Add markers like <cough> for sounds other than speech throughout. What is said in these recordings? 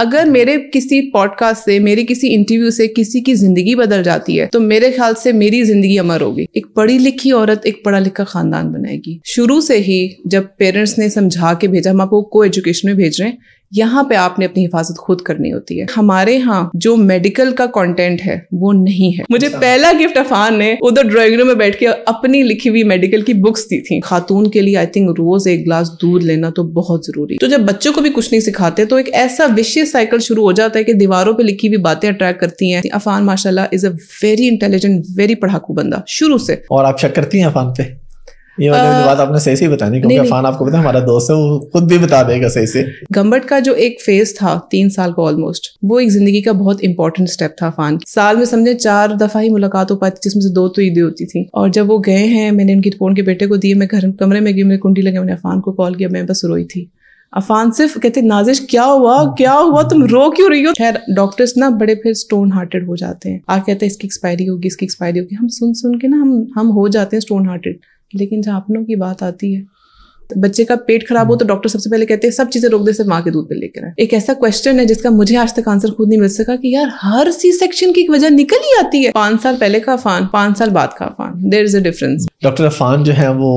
अगर मेरे किसी पॉडकास्ट से मेरे किसी इंटरव्यू से किसी की जिंदगी बदल जाती है तो मेरे ख्याल से मेरी जिंदगी अमर होगी एक पढ़ी लिखी औरत एक पढ़ा लिखा खानदान बनाएगी शुरू से ही जब पेरेंट्स ने समझा के भेजा हम आपको को एजुकेशन में भेज रहे हैं यहाँ पे आपने अपनी हिफाजत खुद करनी होती है हमारे यहाँ जो मेडिकल का कंटेंट है वो नहीं है मुझे अच्छा। पहला गिफ्ट अफान ने उधर ड्राइंग रूम में बैठ के अपनी लिखी हुई मेडिकल की बुक्स दी थी खातून के लिए आई थिंक रोज एक ग्लास दूध लेना तो बहुत जरूरी तो जब बच्चों को भी कुछ नहीं सिखाते तो एक ऐसा विशेष साइकिल शुरू हो जाता है कि दीवारों पर लिखी हुई बातें अट्रैक्ट करती है अफान माशाला is a very intelligent very पढ़ाकू बंदा शुरू से और आप शक करती है अफान पे ये आ, बात आपने सही बतानी क्योंकि अफान आपको पता है हमारा दोस्त है वो खुद भी बता देगा सही से गंबट का जो एक फेज था तीन साल का ऑलमोस्ट वो एक जिंदगी का बहुत इंपॉर्टेंट स्टेप था अफान साल में समझे चार दफा ही मुलाकात हो पाती जिसमें से दो तो ईदी होती थी और जब वो गए हैं मैंने उनकी फोन के बेटे को दिए मैं घर कमरे में गई मेरे कुंडी लगे मैंने अफान को कॉल किया मैं बस रोई थी अफान सिर्फ कहते नाजिश क्या हुआ क्या हुआ तुम रो क्यों रही हो खैर डॉक्टर्स ना बड़े फिर स्टोन हार्टेड हो जाते हैं आ कहते हैं इसकी एक्सपायरी होगी इसकी एक्सपायरी होगी हम सुन सुन के ना हम हम हो जाते हैं स्टोन हार्टेड लेकिन जहाँ अपनों की बात आती है तो बच्चे का पेट खराब हो तो डॉक्टर सबसे पहले कहते हैं सब चीज़ें रोक दे सिर्फ माँ के दूध पे लेकर आए एक ऐसा क्वेश्चन है जिसका मुझे आज तक आंसर खुद नहीं मिल सका कि यार हर सी सेक्शन की वजह निकल ही आती है पाँच साल पहले का अफान पाँच साल बाद का Affan there is a difference doctor Afan जो है वो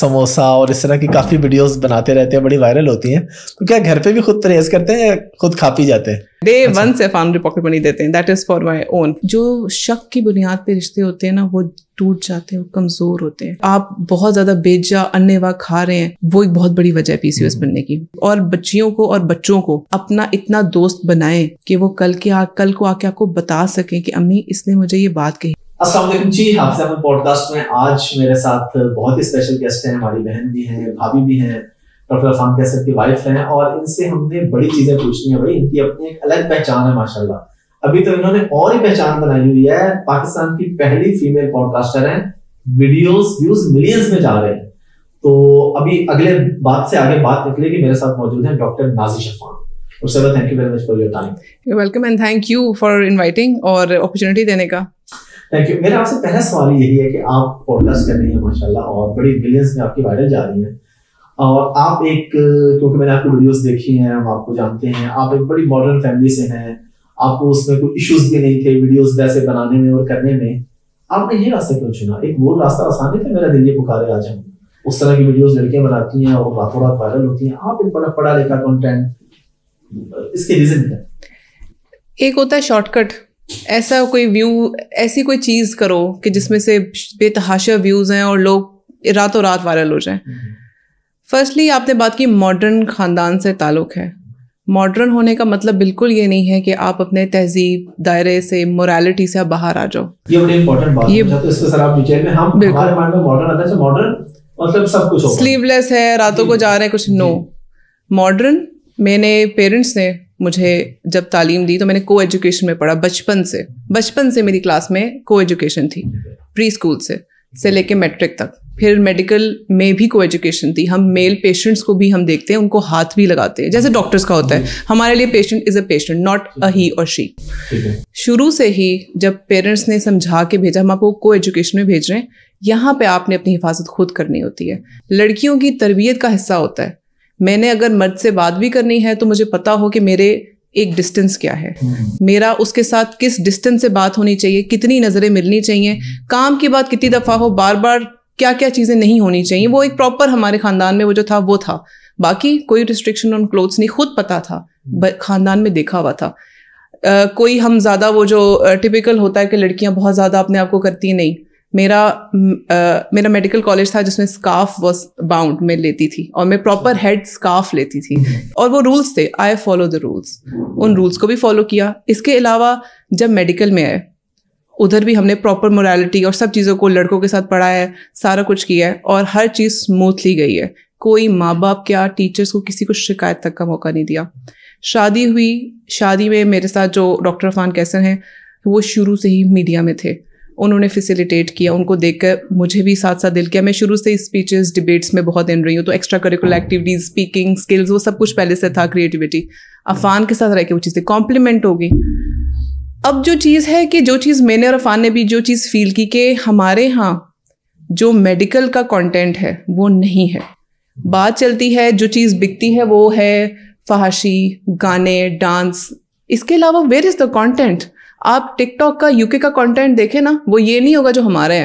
समोसा और इस तरह की काफ़ी वीडियोस बनाते रहते हैं बड़ी वायरल होती हैं तो क्या घर पे भी खुद परहेज करते हैं या खुद खा पी जाते हैं डे वन से अफान पॉकेट मनी देते हैं that is for my own जो शक की बुनियाद पे रिश्ते होते हैं ना वो टूट जाते हैं कमजोर होते हैं आप बहुत ज्यादा बेजा अन्य खा रहे हैं वो एक बहुत बड़ी वजह है पीसीओएस हम्म। बनने की और बच्चियों को और बच्चों को अपना इतना दोस्त बनाए कि वो कल के आ, कल को आके आपको बता सके कि अम्मी इसने मुझे ये बात कही असल जी हाफिजा में पॉडकास्ट में आज मेरे साथ बहुत ही स्पेशल गेस्ट हैं हमारी बहन भी हैं भाभी भी हैं डॉक्टर अफान कैसर की वाइफ हैं और इनसे हमने बड़ी चीजें पूछनी है भाई इनकी अपनी एक अलग पहचान है माशाल्लाह अभी तो इन्होंने और ही पहचान बनाई हुई है पाकिस्तान की पहली फीमेल पॉडकास्टर है वीडियोस व्यूज मिलियंस में जा रहे हैं तो अभी अगले बात से आगे बात निकलेगी मेरे साथ मौजूद है doctor Naji Shafan thank you very much for your time welcome and thank you for inviting और अपॉर्चुनिटी देने का थैंक यू मेरा आपसे पहला सवाल यही है कि आप पॉडकास्ट कर रही हैं माशाल्लाह और बड़ी मिलियंस में आपकी वायरल जा रही है और आप एक क्योंकि मैंने आपकी वीडियोस देखी हैं हम आपको जानते हैं आप एक बड़ी मॉडर्न फैमिली से हैं आपको उसमें कोई इश्यूज भी नहीं थे वीडियोस वैसे बनाने में और करने में आपने ये रास्ता क्यों चुना एक वो रास्ता आसानी था मेरा दिल ये पुकारे आ जाऊँ उस तरह की वीडियोस लड़कियां बनाती हैं और रातों रात वायरल होती हैं आप एक बड़ा पढ़ा लिखा कंटेंट इसके रीजन क्या एक होता है शॉर्टकट ऐसा कोई व्यू ऐसी कोई चीज़ करो कि जिसमें से बेतहाशा व्यूज़ हैं और लोग रातों रात वायरल हो जाएं फर्स्टली हम्म। आपने बात की मॉडर्न ख़ानदान से ताल्लुक़ है मॉडर्न होने का मतलब बिल्कुल ये नहीं है कि आप अपने तहजीब दायरे से मोरालिटी से आप बाहर आ जाओ ये बड़ी इंपॉर्टेंट बात ये तो इसके सर आप में हम हमारे माइंड में मॉडर्न आता है मॉडर्न तो मतलब सब कुछ स्लीवलेस है रातों को जा रहे हैं कुछ नो मॉडर्न मैंने पेरेंट्स ने मुझे जब तालीम दी तो मैंने को एजुकेशन में पढ़ा बचपन से बचपन से मेरी क्लास में को एजुकेशन थी प्री स्कूल से से लेके मेट्रिक तक फिर मेडिकल में भी को एजुकेशन थी हम मेल पेशेंट्स को भी हम देखते हैं उनको हाथ भी लगाते हैं जैसे डॉक्टर्स का होता है हाँ। हमारे लिए patient is a patient not a he और शी शुरू से ही जब पेरेंट्स ने समझा के भेजा हम आपको को एजुकेशन में भेज रहे हैं यहाँ पे आपने अपनी हिफाजत खुद करनी होती है लड़कियों की तरबियत का हिस्सा होता है मैंने अगर मर्द से बात भी करनी है तो मुझे पता हो कि मेरे एक डिस्टेंस क्या है हम्म, हम्म। मेरा उसके साथ किस डिस्टेंस से बात होनी चाहिए कितनी नज़रें मिलनी चाहिए हम्म। काम की बात कितनी दफ़ा हो बार बार क्या क्या चीज़ें नहीं होनी चाहिए वो एक प्रॉपर हमारे ख़ानदान में वो जो था वो था बाकी कोई रिस्ट्रिक्शन ऑन क्लोथ्स नहीं खुद पता था ख़ानदान में देखा हुआ था आ, कोई हम ज़्यादा वो जो टिपिकल होता है कि लड़कियां बहुत ज़्यादा अपने आप को करती नहीं मेरा आ, मेरा मेडिकल कॉलेज था जिसमें स्काफ वॉज बाउंड मैं लेती थी और मैं प्रॉपर हेड स्काफ लेती थी और वो रूल्स थे आई फॉलो द रूल्स उन रूल्स को भी फॉलो किया इसके अलावा जब मेडिकल में आए उधर भी हमने प्रॉपर मोरालिटी और सब चीज़ों को लड़कों के साथ पढ़ाया है सारा कुछ किया है और हर चीज़ स्मूथली गई है कोई माँ बाप क्या टीचर्स को किसी को शिकायत तक का मौका नहीं दिया शादी हुई शादी में मेरे साथ जो डॉक्टर अफान कैसन हैं वो शुरू से ही मीडिया में थे उन्होंने फैसिलिटेट किया उनको देखकर मुझे भी साथ साथ दिल किया मैं शुरू से स्पीचेस डिबेट्स में बहुत इन रही हूँ तो extra curricular activities speaking skills वो सब कुछ पहले से था क्रिएटिविटी अफान के साथ रह के वो चीज़ें कॉम्प्लीमेंट होगी अब जो चीज़ है कि जो चीज़ मैंने और अफान ने भी जो चीज़ फील की कि हमारे यहाँ जो मेडिकल का कंटेंट है वो नहीं है बात चलती है जो चीज़ बिकती है वो है फहाशी गाने डांस इसके अलावा वेयर इज़ द कंटेंट आप टिकटॉक का यूके का कंटेंट देखें ना वो ये नहीं होगा जो हमारे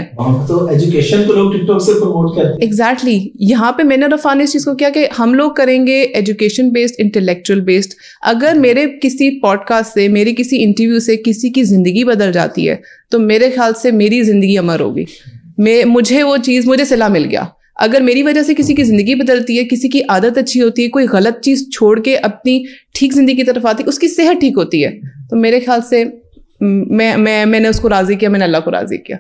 तो एजुकेशन को लोग टिकटॉक से प्रमोट करते हैं एग्जैक्टली exactly. यहाँ पे मैंने रफा ने इस चीज़ को किया कि हम लोग करेंगे एजुकेशन बेस्ड इंटेलेक्चुअल बेस्ड अगर मेरे किसी पॉडकास्ट से मेरे किसी इंटरव्यू से किसी की ज़िंदगी बदल जाती है तो मेरे ख्याल से मेरी ज़िंदगी अमर होगी मैं मुझे वो चीज़ मुझे सलाह मिल गया अगर मेरी वजह से किसी की ज़िंदगी बदलती है किसी की आदत अच्छी होती है कोई गलत चीज़ छोड़ के अपनी ठीक ज़िंदगी की तरफ आती है उसकी सेहत ठीक होती है तो मेरे ख्याल से मैं मैं मैंने उसको राजी किया मैंने अल्लाह को राजी किया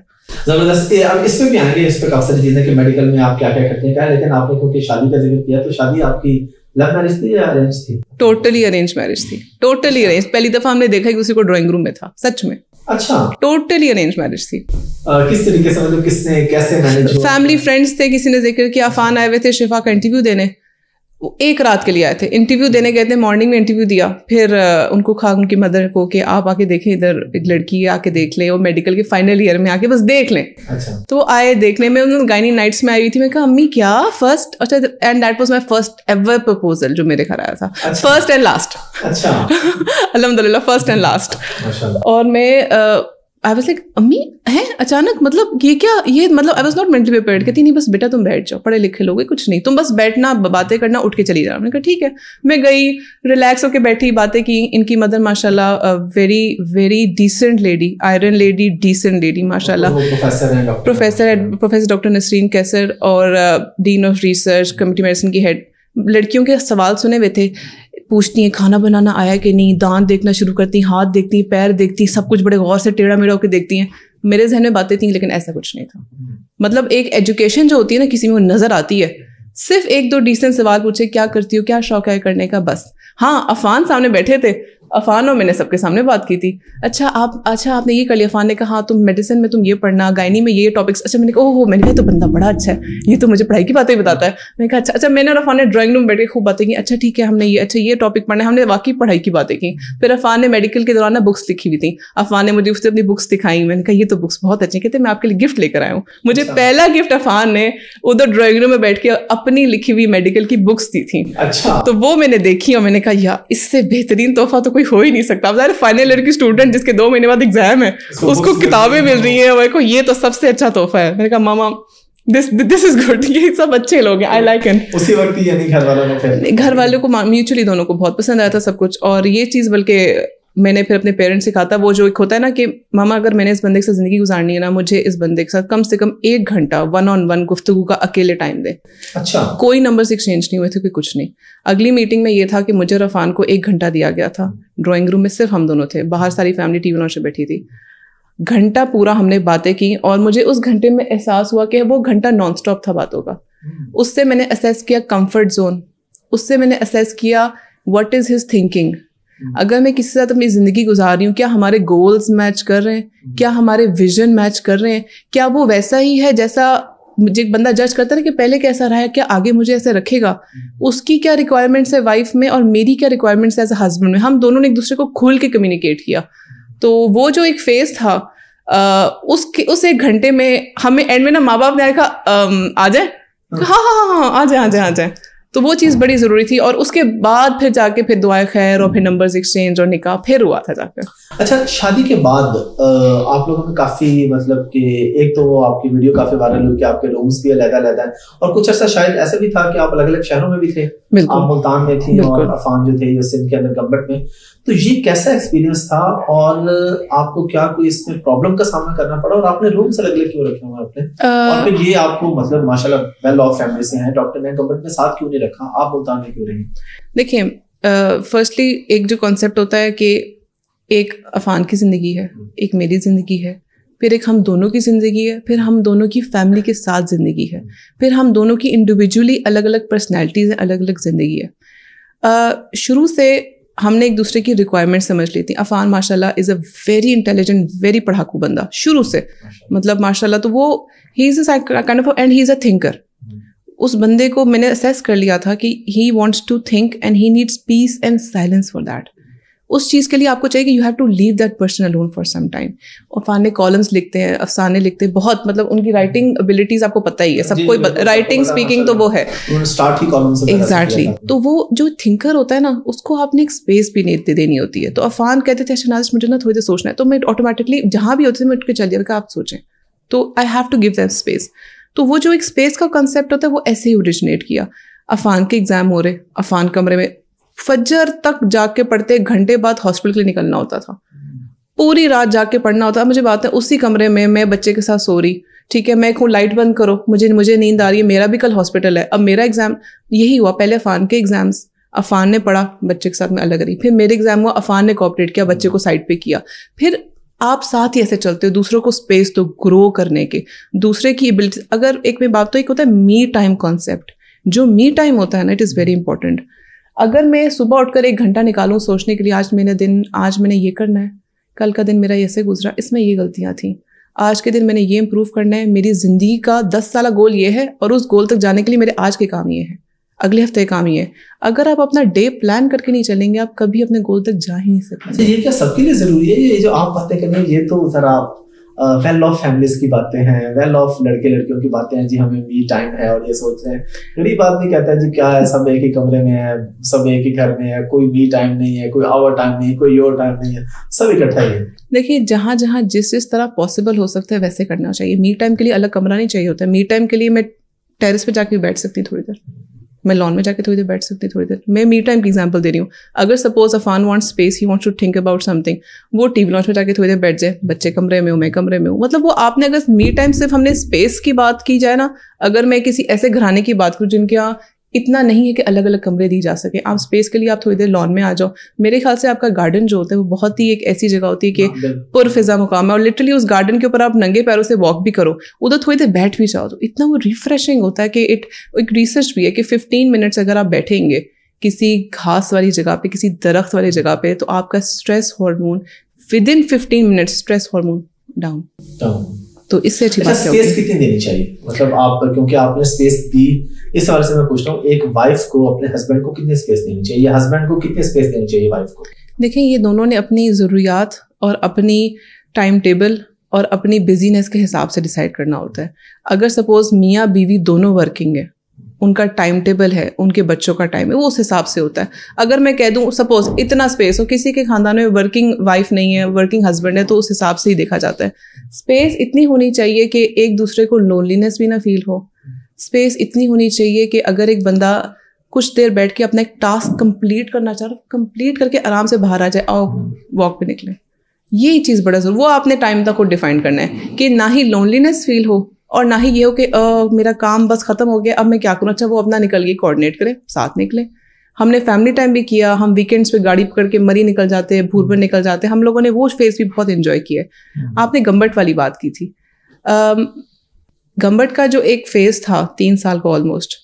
जबरदस्त आप इस पे भी आएंगे इस पे काफी सारी चीजें कि मेडिकल में आप क्या क्या करते हैं क्या लेकिन आपने क्योंकि शादी का जिक्र किया तो शादी आपकी लव मैरिज थी या अरेंज थी टोटली अरेंज मैरिज थी टोटली अरेंज अच्छा। पहली दफा हमने देखा कि उसी को ड्राइंग रूम में था सच में अच्छा टोटली अरेंज मैरिज थी आ, किस तरीके से मतलब किसने कैसे मैनेज फैमिली फ्रेंड्स थे किसी ने जिक्र किया अफान आए हुए थे शिफा का इंटरव्यू देने वो एक रात के लिए आए थे इंटरव्यू देने गए थे मॉर्निंग में इंटरव्यू दिया फिर उनको खा उनकी मदर को कि आप आके देखें इधर एक लड़की आके देख लें और मेडिकल के फाइनल ईयर में आके बस देख लें अच्छा। तो आए देखने में उन्होंने गाइनी नाइट्स में आई हुई थी मैं कहा अम्मी क्या फर्स्ट अच्छा and that was my first ever proposal जो मेरे घर आया था फर्स्ट एंड लास्ट अच्छा अलहमदल्ला फर्स्ट एंड लास्ट और मैं आई वॉज लाइक अम्मी है अचानक मतलब ये क्या ये मतलब I was not mentally prepare कहती नहीं बस बेटा तुम बैठ जाओ पढ़े लिखे लोगे कुछ नहीं तुम बस बैठना बातें करना उठ के चली जाओ मैंने कहा ठीक है मैं गई रिलैक्स होकर बैठी बातें की इनकी मदर माशाल्लाह very very decent lady iron lady decent lady माशा professor professor doctor Nasreen Qaiser और dean of research community medicine की हेड लड़कियों के सवाल सुने हुए थे पूछती हैं खाना बनाना आया कि नहीं दांत देखना शुरू करती हाथ देखती पैर देखती सब कुछ बड़े गौर से टेढ़ा मेढ़ा होकर देखती हैं मेरे जहन में बातें थी लेकिन ऐसा कुछ नहीं था मतलब एक एजुकेशन जो होती है ना किसी में वो नज़र आती है सिर्फ एक दो डिसेंट सवाल पूछे क्या करती हो क्या शौक है करने का बस हाँ अफान सामने बैठे थे अफान और मैंने सबके सामने बात की थी अच्छा आप अच्छा आपने ये कर लिया अफान ने कहा हाँ तुम मेडिसिन में तुम ये पढ़ना गायनी में ये टॉपिक्स अच्छा मैंने कहा ओह मैंने कहा तो बंदा बड़ा अच्छा है ये तो मुझे पढ़ाई की बातें बताता है मैंने कहा अच्छा अच्छा मैंने और अफान ने ड्राइंग रूम बैठ के खूब बातें की अच्छा ठीक है हमने ये अच्छा ये टॉपिक पढ़ना है हमने वाकई पढ़ाई की बातें की फिर अफान ने मेडिकल के दौरान ना बुक्स लिखी हुई थी अफान ने मुझे उससे अपनी बुक्स दिखाई मैंने कहा ये तो बुक्स बहुत अच्छी कहते मैं आपके लिए गिफ्ट लेकर आया हूँ मुझे अच्छा। पहला गिफ्ट अफान ने उधर ड्राइंग रूम में बैठ के अपनी लिखी हुई मेडिकल की बुक्स दी थी अच्छा तो वो मैंने देखी और मैंने कहा यार इससे बेहतरीन तोहफा तो कभी हो ही नहीं सकता अब फाइनल ईयर की स्टूडेंट जिसके दो महीने बाद एग्जाम है उसको किताबें मिल रही हैं मेरे को ये तो सबसे अच्छा तोहफा है मेरे कहा मामा दिस दिस इज गुड ये सब अच्छे लोग हैं आई लाइक एन उसी वक्त ही यानी घर वालों को घर वालों को म्यूचुअली दोनों को बहुत पसंद आया था सब कुछ और ये चीज़ बल्कि मैंने फिर अपने पेरेंट्स से कहा था वो जो एक होता है ना कि मामा अगर मैंने इस बंदे के साथ ज़िंदगी गुजारनी है ना मुझे इस बंदे के साथ कम से कम एक घंटा वन ऑन वन गुफ्तगु का अकेले टाइम दे अच्छा कोई नंबर एक्सचेंज नहीं हुए थे कोई कुछ नहीं अगली मीटिंग में ये था कि मुझे रफान को एक घंटा दिया गया था ड्राॅइंग रूम में सिर्फ हम दोनों थे बाहर सारी फैमिली टी से बैठी थी घंटा पूरा हमने बातें की और मुझे उस घंटे में एहसास हुआ कि वो घंटा नॉन स्टॉप था बातों का हम्म। उससे मैंने असेस किया कंफर्ट जोन उससे मैंने असेस किया what is his thinking hmm. अगर मैं किसी साथ अपनी ज़िंदगी गुजार रही हूँ क्या हमारे गोल्स मैच कर रहे हैं हम्म। क्या हमारे विजन मैच कर रहे हैं क्या वो वैसा ही है जैसा मुझे एक बंदा जज करता है कि पहले कैसा रहा है क्या आगे मुझे ऐसे रखेगा हम्म। उसकी क्या रिक्वायरमेंट्स है वाइफ में और मेरी क्या रिक्वायरमेंट्स है एज अ हस्बैंड में हम दोनों ने एक दूसरे को खुल के कम्युनिकेट किया तो वो जो एक फेज था उसके उस एक घंटे में हमें एंड में ना माँ बाप ने कहा आ जाए हाँ।, हाँ हाँ हाँ हाँ आ जाए आ जाए आ जाए तो वो चीज़ बड़ी ज़रूरी थी और उसके बाद फिर जाके फिर दुआ खैर और फिर नंबर्स एक्सचेंज और निकाह फिर हुआ था जाकर अच्छा शादी के बाद आप लोगों का काफ़ी मतलब कि एक तो वो आपकी वीडियो काफ़ी वायरल हुई कि आपके रूम्स भी अलग अलग है और कुछ ऐसा शायद ऐसा भी था कि आप अलग अलग शहरों में भी थे आप मुल्तान में थी और अफान जो थे सिंध के अंदर गंबट में तो ये कैसा एक्सपीरियंस था और आपको क्या कोई इसमें प्रॉब्लम का सामना करना पड़ा और आपने रूम्स अलग अलग क्यों रखे हुए अपने और फिर ये आपको मतलब माशाल्लाह वेल ऑफ फैमिली से हैं डॉक्टर ने गवर्नमेंट में साथ क्यों पे रखा आप मुल्तान में क्यों रही देखिए फर्स्टली एक जो कॉन्सेप्ट होता है कि एक अफान की ज़िंदगी है हम्म। एक मेरी ज़िंदगी है फिर एक हम दोनों की ज़िंदगी है फिर हम दोनों की फैमिली के साथ ज़िंदगी है फिर हम दोनों की इंडिविजुअली अलग अलग पर्सनैलिटीज़ हैं अलग अलग ज़िंदगी है uh, शुरू से हमने एक दूसरे की रिक्वायरमेंट समझ ली थी अफान माशाल्लाह is a very intelligent very पढ़ाकू बंदा शुरू से मतलब माशाल्लाह तो वो he is a kind of and he is a thinker उस बंदे को मैंने असेस कर लिया था कि he wants to think and he needs peace and silence for that उस चीज़ के लिए आपको चाहिए कि you have to leave that person alone for some time अफाने कॉलम्स लिखते हैं अफसाने लिखते हैं बहुत मतलब उनकी राइटिंग एबिलिटीज आपको पता ही है सब कोई राइटिंग स्पीकिंग तो वो है एग्जैक्टली तो वो जो थिंकर होता है ना उसको आपने एक स्पेस भी नहीं दे, देनी होती है तो अफान कहते थे अच्छा मुझे ना थोड़ी देर सोचना है तो मैं ऑटोमेटिकली जहाँ भी होते थे मैं उठ के चलिए आप सोचें तो I have to give them space तो वो जो एक स्पेस का कंसेप्ट होता है वो ऐसे ही ओरिजिनेट किया अफान के एग्ज़ाम हो रहे अफान कमरे में फजर तक जाके पढ़ते घंटे बाद हॉस्पिटल के लिए निकलना होता था पूरी रात जाके पढ़ना होता मुझे बात है उसी कमरे में मैं बच्चे के साथ सो रही ठीक है मैं कहूँ लाइट बंद करो मुझे मुझे नींद आ रही है मेरा भी कल हॉस्पिटल है अब मेरा एग्ज़ाम यही हुआ पहले अफान के एग्ज़ाम्स अफान ने पढ़ा बच्चे के साथ मैं अलग रही फिर मेरे एग्ज़ाम हुआ अफान ने कॉपरेट किया बच्चे को साइड पे किया फिर आप साथ ही ऐसे चलते हो दूसरों को स्पेस दो ग्रो करने के दूसरे की एबिलिटी अगर एक में बात तो एक होता है मी टाइम कॉन्सेप्ट जो मी टाइम होता है ना इट इज़ वेरी इंपॉर्टेंट अगर मैं सुबह उठकर एक घंटा निकालूँ सोचने के लिए आज मैंने दिन आज मैंने ये करना है कल का दिन मेरा ऐसे गुजरा इसमें ये गलतियाँ थी आज के दिन मैंने ये इम्प्रूव करना है मेरी ज़िंदगी का दस साल गोल ये है और उस गोल तक जाने के लिए मेरे आज के काम ये है अगले हफ्ते काम ये अगर आप अपना डे प्लान करके नहीं चलेंगे आप कभी अपने गोल तक जा ही नहीं सकते अच्छा, ये क्या सबके लिए जरूरी है ये जो आप बातें कर रहे हैं ये तो सर आप वेल ऑफ फैमिलीज की बातें हैं वेल ऑफ लड़के लड़कियों की बातें हैं जी हमें भी टाइम है और ये सोच रहे हैं गरीब नहीं कहता है जी क्या है सब एक ही कमरे में है सब एक ही घर में है कोई भी टाइम नहीं है कोई आवर टाइम नहीं है कोई योर टाइम नहीं है सब इकट्ठा ही है देखिए जहाँ जहाँ जिस जिस तरह पॉसिबल हो सकता है वैसे करना चाहिए मी टाइम के लिए अलग कमरा नहीं चाहिए होता है मी टाइम के लिए मैं टेरिस पे जाके बैठ सकती हूँ थोड़ी देर मैं लॉन में जाके थोड़ी देर बैठ सकती हूँ थोड़ी देर मैं मी टाइम की एग्जाम्पल दे रही हूँ अगर suppose Afaan want space he wants to think about something वो टीवी लॉन्च में जाके थोड़ी देर बैठ जाए बच्चे कमरे में हो मैं कमरे में हूँ मतलब वो आपने अगर मी टाइम सिर्फ हमने स्पेस की बात की जाए ना अगर मैं किसी ऐसे घराने की बात करूँ जिनके यहाँ इतना नहीं है कि अलग अलग कमरे दी जा सके आप स्पेस के लिए आप थोड़ी देर लॉन में आ जाओ मेरे ख्याल से आपका गार्डन जो होता है वो बहुत ही एक ऐसी जगह होती है कि हाँ, पुरफिजा मुकाम है और लिटरली उस गार्डन के ऊपर आप नंगे पैरों से वॉक भी करो उधर थोड़ी देर बैठ भी जाओ तो इतना वो रिफ्रेशिंग होता है कि इट एक रिसर्च भी है कि फिफ्टीन मिनट्स अगर आप बैठेंगे किसी घास वाली जगह पे किसी दरख्त वाली जगह पे तो आपका stress hormone within fifteen minutes stress hormone down तो इससे अच्छी अच्छा, बात क्या स्पेस कितनी देनी चाहिए मतलब आप क्योंकि आपने स्पेस दी इस हवाले से मैं पूछ रहा हूँ एक वाइफ को अपने हस्बैंड को कितनी स्पेस देनी चाहिए या हस्बैंड को कितनी स्पेस देनी चाहिए वाइफ को देखें ये दोनों ने अपनी ज़रूरियात और अपनी टाइम टेबल और अपनी बिजीनेस के हिसाब से डिसाइड करना होता है अगर सपोज मियाँ बीवी दोनों वर्किंग है उनका टाइम टेबल है उनके बच्चों का टाइम है वो उस हिसाब से होता है अगर मैं कह दूँ सपोज इतना स्पेस हो किसी के खानदान में वर्किंग वाइफ नहीं है वर्किंग हस्बैंड है तो उस हिसाब से ही देखा जाता है स्पेस इतनी होनी चाहिए कि एक दूसरे को लोनलीनेस भी ना फील हो स्पेस इतनी होनी चाहिए कि अगर एक बंदा कुछ देर बैठ के अपना एक टास्क कंप्लीट करना चाह रहा कंप्लीट करके आराम से बाहर आ जाए और वॉक पे निकले यही चीज़ बड़ा जरूर वो आपने टाइम तक को डिफाइन करना है कि ना ही लोनलीनेस फील हो और ना ही ये हो कि मेरा काम बस ख़त्म हो गया अब मैं क्या करूँ अच्छा वो अपना निकल गई कोऑर्डिनेट करें साथ निकलें हमने फैमिली टाइम भी किया हम वीकेंड्स पे गाड़ी पकड़ के मरी निकल जाते हैं भर हम्म। निकल जाते हैं हम लोगों ने वो फेस भी बहुत इन्जॉय किया हम्म। आपने गम्बट वाली बात की थी गम्बट का जो एक फेज था तीन साल का ऑलमोस्ट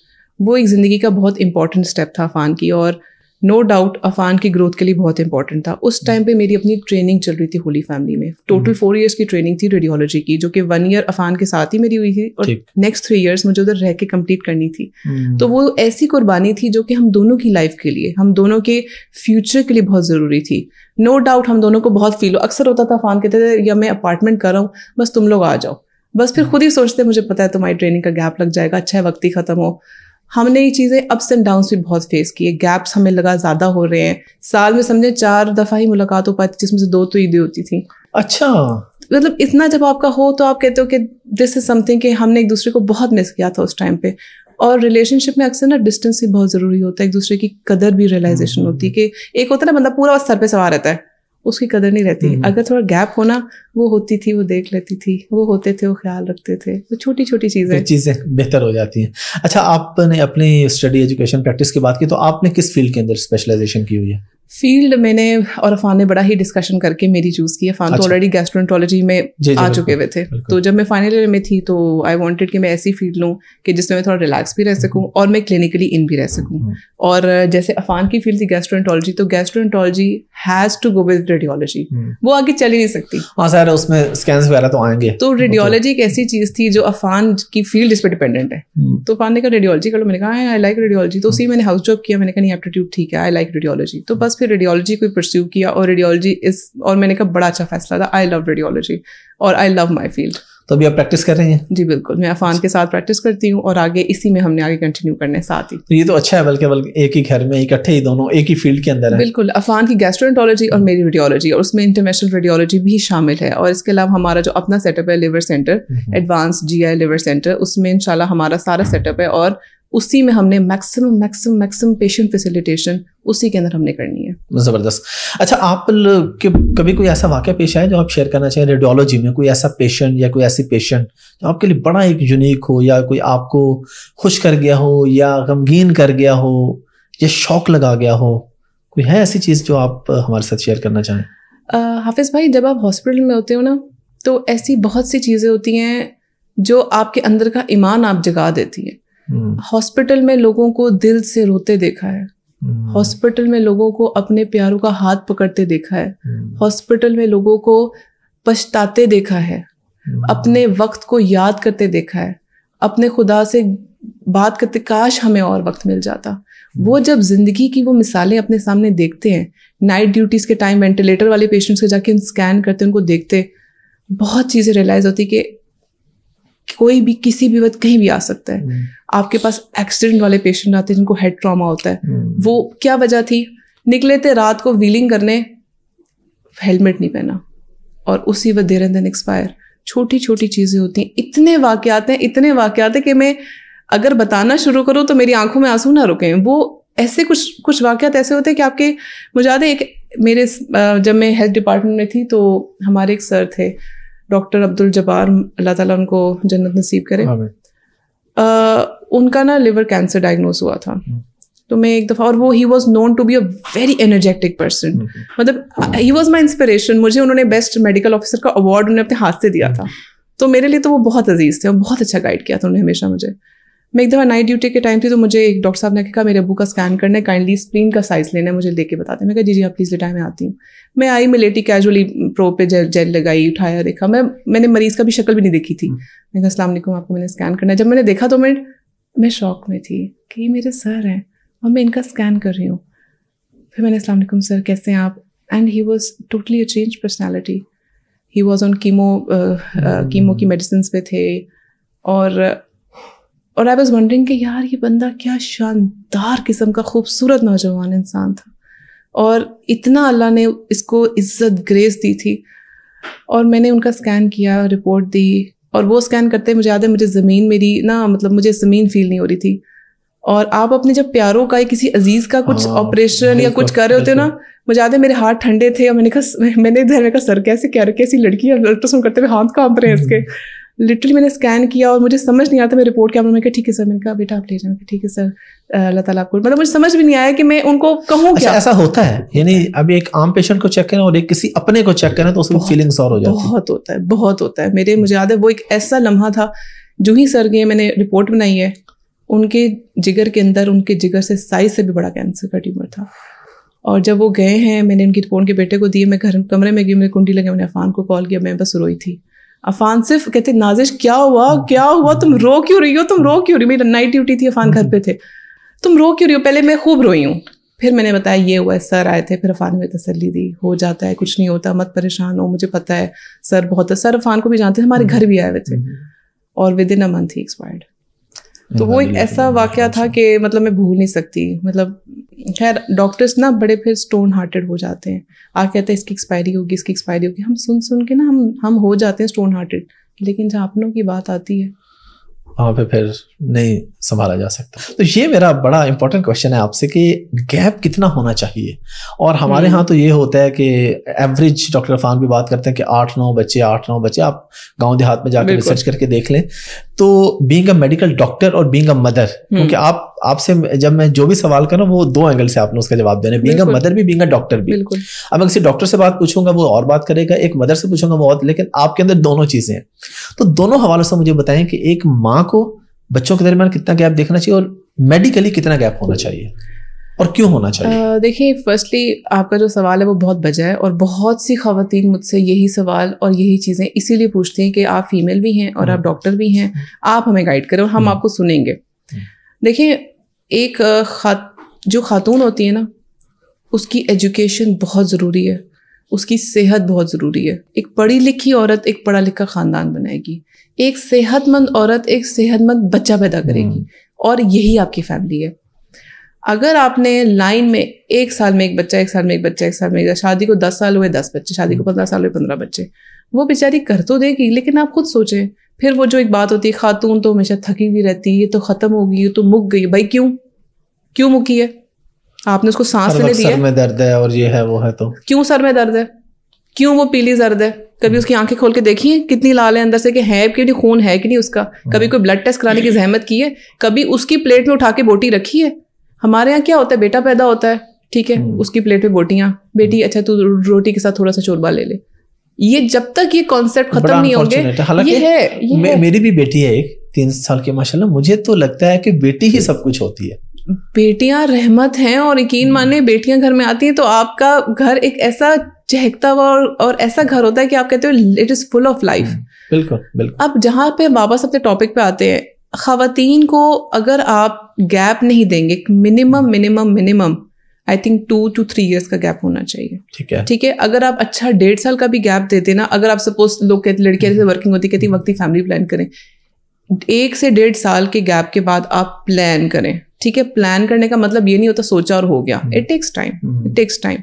वो एक ज़िंदगी का बहुत इंपॉर्टेंट स्टेप था फ़ान की और नो डाउट अफान की ग्रोथ के लिए बहुत इंपॉर्टेंट था उस टाइम पे मेरी अपनी ट्रेनिंग चल रही थी होली फैमिली में टोटल फोर ईयर्स की ट्रेनिंग थी रेडियोलॉजी की जो कि वन ईयर अफान के साथ ही मेरी हुई थी और नेक्स्ट थ्री ईयर्स मुझे उधर रह के कम्प्लीट करनी थी हम्म। तो वो ऐसी कुर्बानी थी जो कि हम दोनों की लाइफ के लिए हम दोनों के फ्यूचर के लिए बहुत ज़रूरी थी नो no डाउट हम दोनों को बहुत फील हो अक्सर होता था अफान कहते थे या मैं अपार्टमेंट कर रहा हूँ बस तुम लोग आ जाओ बस फिर हम्म। खुद ही सोचते मुझे पता है तुम्हारी ट्रेनिंग का गैप लग जाएगा अच्छा है वक्त ही खत्म हो हमने ये चीज़ें अप्स एंड डाउन्स भी बहुत फेस किए गैप्स हमें लगा ज़्यादा हो रहे हैं साल में समझे चार दफ़ा ही मुलाकात हो पाती जिसमें से दो तो ईदें होती थी अच्छा मतलब इतना जब आपका हो तो आप कहते हो कि दिस इज़ समथिंग कि हमने एक दूसरे को बहुत मिस किया था उस टाइम पे और रिलेशनशिप में अक्सर ना डिस्टेंस ही बहुत ज़रूरी होता है एक दूसरे की कदर भी रियलाइजेशन हम्म। होती है कि एक होता है ना बंदा पूरा सर पे सवार रहता है उसकी कदर नहीं रहती नहीं। हम्म। अगर थोड़ा गैप होना वो होती थी वो देख लेती थी वो होते थे वो ख्याल रखते थे वो छोटी छोटी चीज़ें चीज़ें बेहतर हो जाती हैं अच्छा आपने अपने स्टडी एजुकेशन प्रैक्टिस की बात की तो आपने किस फील्ड के अंदर स्पेशलाइजेशन की हुई है फील्ड मैंने और अफान ने बड़ा ही डिस्कशन करके मेरी चूज़ की अफान तो अच्छा। तो ऑलरेडी गैस्ट्रोनटोलॉजी में जे जे आ चुके हुए थे तो जब मैं फाइनल ईयर में थी तो आई वांटेड कि मैं ऐसी फील्ड लूँ कि जिसमें मैं थोड़ा रिलैक्स भी रह सकूँ हम्म। और मैं क्लिनिकली इन भी रह सकूँ हम्म। और जैसे अफान की फील्ड थी गैस्ट्रोएंटोलॉजी तो gastroenterology has to go with radiology वो आगे चल ही नहीं सकती हाँ सर उसमें स्कैन्स वगैरह तो आएंगे तो रेडियोलॉजी एक ऐसी चीज़ थी जो अफान की फील्ड इस पर डिपेंडेंट है hmm. तो अफान ने कहा रेडियोलॉजी कर लो मैंने कहा आई लाइक रेडियोलॉजी तो hmm. उसी मैंने हाउस जॉब किया मैंने कहा नहीं एप्टीट्यूड ठीक है आई लाइक रेडियोलॉजी तो बस फिर रेडियोलॉजी को परस्यू किया और रेडियोलॉजी इस और मैंने कहा बड़ा अच्छा फैसला था आई लव रेडियोलॉजी और आई लव माई फील्ड तो अभी आप प्रैक्टिस कर रही हैं जी बिल्कुल मैं अफान के साथ प्रैक्टिस करती हूँ और आगे इसी में हमने आगे कंटिन्यू करने साथ ही तो ये तो अच्छा है बल्कि बल्कि एक ही घर में इकट्ठे ही दोनों एक ही फील्ड के अंदर है बिल्कुल अफान की गैस्ट्रोटोलॉजी और मेरी रेडियोलॉजी और उसमें इंटरनेशनल रेडियोलॉजी भी शामिल है और इसके अलावा हमारा जो अपना सेटअप है लिवर सेंटर एडवांस जी लिवर सेंटर उसमें इनशाला हमारा सारा सेटअप है और उसी में हमने maximum maximum maximum patient facilitation उसी के अंदर हमने करनी है ज़बरदस्त अच्छा आप के कभी कोई ऐसा वाक्य पेश आया जो आप शेयर करना चाहें रेडियोलॉजी में कोई ऐसा पेशेंट या कोई ऐसी पेशेंट जो आपके लिए बड़ा एक यूनिक हो या कोई आपको खुश कर गया हो या गमगीन कर गया हो या शौक लगा गया हो कोई है ऐसी चीज़ जो आप हमारे साथ शेयर करना चाहें हाफिज़ भाई जब आप हॉस्पिटल में होते हो ना तो ऐसी बहुत सी चीज़ें होती हैं जो आपके अंदर का ईमान आप जगा देती है हॉस्पिटल हम्म। में लोगों को दिल से रोते देखा है हम्म। हॉस्पिटल में लोगों को अपने प्यारों का हाथ पकड़ते देखा है हम्म। हॉस्पिटल में लोगों को पछताते देखा है हम्म। अपने वक्त को याद करते देखा है अपने खुदा से बात करते काश हमें और वक्त मिल जाता वो जब जिंदगी की वो मिसालें अपने सामने देखते हैं नाइट ड्यूटीज़ के टाइम वेंटिलेटर वाले पेशेंट्स के जाके स्कैन करते उनको देखते बहुत चीज़ें रियलाइज़ होती कि कोई भी किसी भी वक्त कहीं भी आ सकता है हम्म। आपके पास एक्सीडेंट वाले पेशेंट आते हैं जिनको हेड ट्रॉमा होता है हम्म। वो क्या वजह थी निकले थे रात को व्हीलिंग करने हेलमेट नहीं पहना और उसी वक्त देर एंड देन एक्सपायर छोटी छोटी चीज़ें होती हैं इतने वाक्यात हैं इतने वाक़ात हैं कि मैं अगर बताना शुरू करूँ तो मेरी आंखों में आंसू ना रुकें वो ऐसे कुछ कुछ वाक्यात ऐसे होते हैं कि आपके मुझे याद है एक मेरे जब मैं हेल्थ डिपार्टमेंट में थी तो हमारे एक सर थे डॉक्टर अब्दुल जबार अल्लाह ताला उनको जन्नत नसीब करे आ, उनका ना लिवर कैंसर डायग्नोज हुआ था हम्म। तो मैं एक दफ़ा और वो he was known to be a very energetic person मतलब ही वॉज माई इंस्परेशन मुझे उन्होंने बेस्ट मेडिकल ऑफिसर का अवार्ड उन्हें अपने हाथ से दिया हम्म। था तो मेरे लिए तो वो बहुत अजीज थे और बहुत अच्छा गाइड किया था उन्होंने हमेशा मुझे मैं एक दफ़ा नाइट ड्यूटी के टाइम थी तो मुझे एक डॉक्टर साहब ने कहा मेरे अबू का स्कैन करना है काइंडली स्क्रीन का साइज़ लेना है मुझे लेके बताते हैं मैं कहा जी जी आप प्लीज़ लेटा मैं आती हूँ मैं आई मैं लेटी कैजुअली प्रो पे जेल जेल लगाई उठाया देखा मैं मैंने मरीज़ का भी शक्ल भी नहीं देखी थी मैं कहा असला आपको मैंने स्कैन करना है जब मैंने देखा तो मैं मैं शौक में थी कि ये मेरे सर हैं और मैं इनका स्कैन कर रही हूँ फिर मैंने असलम सर कैसे हैं आप and he was totally a change personality he was on chemo chemo की मेडिसिन पे थे और और आई वॉज वंडरिंग कि यार ये बंदा क्या शानदार किस्म का खूबसूरत नौजवान इंसान था और इतना अल्लाह ने इसको इज्जत ग्रेस दी थी और मैंने उनका स्कैन किया रिपोर्ट दी और वो स्कैन करते मुझे याद है मुझे ज़मीन मेरी ना मतलब मुझे ज़मीन फील नहीं हो रही थी और आप अपने जब प्यारों का किसी अजीज़ का कुछ ऑपरेशन हाँ, या कुछ कर रहे होते हो ना मुझे याद है मेरे हाथ ठंडे थे और मैंने कहा मैंने इधर मेरे कहा सर कैसे क्या रखे ऐसी लड़की अल्ट्रासाउंड करते हुए हाथ कांप रहे हैं इसके लिटरली मैंने स्कैन किया और मुझे समझ नहीं आता मैं रिपोर्ट क्या मैंने कहा ठीक है सर मैंने कहा बेटा आप ले जाना ठीक है सर अल्लाह ताला आपको मतलब मुझे समझ भी नहीं आया कि मैं उनको कहूँ अच्छा, क्या ऐसा होता है यानी अभी एक आम पेशेंट को चेक करें और एक किसी अपने को चेक करें तो उसमें फीलिंग और हो जाती है बहुत होता है बहुत होता है मेरे मुझे याद है वो एक ऐसा लम्हा था जो ही सर गए मैंने रिपोर्ट बनाई है उनके जिगर के अंदर उनके जिगर से साइज से भी बड़ा कैंसर का ट्यूमर था और जब वो गए हैं मैंने उनकी रिपोर्ट के बेटे को दिए मैं घर कमरे में गई मेरे कुंडी लगे मैंने अफान को कॉल किया मैं बस रोई थी अफान सिर्फ कहते नाजिश क्या हुआ क्या हुआ तुम रो क्यों रही हो तुम रो क्यों रही मेरी नाइट ड्यूटी थी अफान घर पे थे तुम रो क्यों रही हो पहले मैं खूब रोई हूँ फिर मैंने बताया ये हुआ है सर आए थे फिर अफान ने तसली दी हो जाता है कुछ नहीं होता मत परेशान हो मुझे पता है सर बहुत है सर अफान को भी जानते थे हमारे हम्म। घर भी आए हुए थे हम्म। और within a month he expired तो हम्म, वो एक हम्म, ऐसा हम्म, वाक्य अच्छा, था अच्छा। कि मतलब मैं भूल नहीं सकती मतलब खैर डॉक्टर्स ना बड़े फिर स्टोन हार्टेड हो जाते हैं आ कहते हैं इसकी एक्सपायरी होगी इसकी एक्सपायरी होगी हम सुन सुन के ना हम हम हो जाते हैं स्टोन हार्टेड लेकिन जहाँ अपनों की बात आती है वहाँ पे फिर नहीं संभाला जा सकता तो ये मेरा बड़ा इंपॉर्टेंट क्वेश्चन है आपसे कि गैप कितना होना चाहिए और हमारे यहाँ तो ये होता है कि एवरेज डॉक्टर फान भी बात करते हैं कि आठ नौ बच्चे आठ नौ बच्चे आप गांव देहात में जाकर रिसर्च करके देख लें तो बींग अ मेडिकल डॉक्टर और बींग अ मदर क्योंकि आप आपसे जब मैं जो भी सवाल करूँ वो दो एंगल से आपने उसका जवाब देना बींग अ मदर भी बींग अ डॉक्टर भी अब मैं किसी डॉक्टर से बात पूछूंगा वो और बात करेगा एक मदर से पूछूंगा वो और लेकिन आपके अंदर दोनों चीजें हैं तो दोनों हवालों से मुझे बताएं कि एक माँ को बच्चों के दरमियान कितना गैप देखना चाहिए और मेडिकली कितना गैप होना चाहिए और क्यों होना चाहिए देखिए फर्स्टली आपका जो सवाल है वो बहुत बजा है और बहुत सी खातन मुझसे यही सवाल और यही चीज़ें इसीलिए पूछती हैं कि आप फीमेल भी हैं और आप डॉक्टर हम्म। भी हैं आप हमें गाइड करें और हम हम्म। आपको सुनेंगे हम्म। देखिए एक खात जो खातून होती है ना उसकी एजुकेशन बहुत ज़रूरी है उसकी सेहत बहुत ज़रूरी है एक पढ़ी लिखी औरत एक पढ़ा लिखा ख़ानदान बनाएगी एक सेहतमंद औरत एक सेहतमंद बच्चा पैदा करेगी और यही आपकी फैमिली है अगर आपने लाइन में एक साल में एक बच्चा एक साल में एक बच्चा एक साल में एक शादी को दस साल हुए दस बच्चे शादी को पंद्रह साल हुए पंद्रह बच्चे वो बेचारी कर तो देगी लेकिन आप खुद सोचें फिर वो जो एक बात होती है खातून तो हमेशा थकी हुई रहती है ये तो ख़त्म होगी ये तो मुक गई भाई क्यों क्यों मुकी है आपने उसको सांस ले दिया सर में दर्द है और ये है वो है तो क्यों सर में दर्द है क्यों वो पीली दर्द है कभी उसकी आंखें खोल के देखी है कितनी लाल है अंदर से कि है कि नहीं खून है कि नहीं उसका कभी हम्म। कोई ब्लड टेस्ट कराने की <clears throat> जहमत की है कभी उसकी प्लेट में उठा के बोटी रखी है हमारे यहाँ क्या होता है बेटा पैदा होता है ठीक है हम्म। उसकी प्लेट में बोटियां बेटी अच्छा तू रोटी के साथ थोड़ा सा चोरबा ले ले ये जब तक ये कॉन्सेप्ट खत्म नहीं होंगे ये है, ये मे, है मेरी भी बेटी है एक तीन साल की माशाल्लाह मुझे तो लगता है कि बेटी ही सब कुछ होती है बेटियां रहमत हैं और यकीन हम्म। माने बेटियां घर में आती हैं तो आपका घर एक ऐसा चहकता हुआ और, और ऐसा घर होता है कि आप कहते हो it is full of life बिल्कुल बिल्कुल अब जहाँ पे वापस अपने टॉपिक पे आते हैं खातन को अगर आप गैप नहीं देंगे minimum minimum minimum I think two two three years का गैप होना चाहिए ठीक है ठीक है अगर आप अच्छा डेढ़ साल का भी गैप देते ना अगर आप सपोज लोग कहते लड़कियां जैसे वर्किंग होती कहती वक्त ही फैमिली प्लान करें एक से डेढ़ साल के गैप के बाद आप प्लान करें ठीक है प्लान करने का मतलब ये नहीं होता सोचा और हो गया it takes time it takes time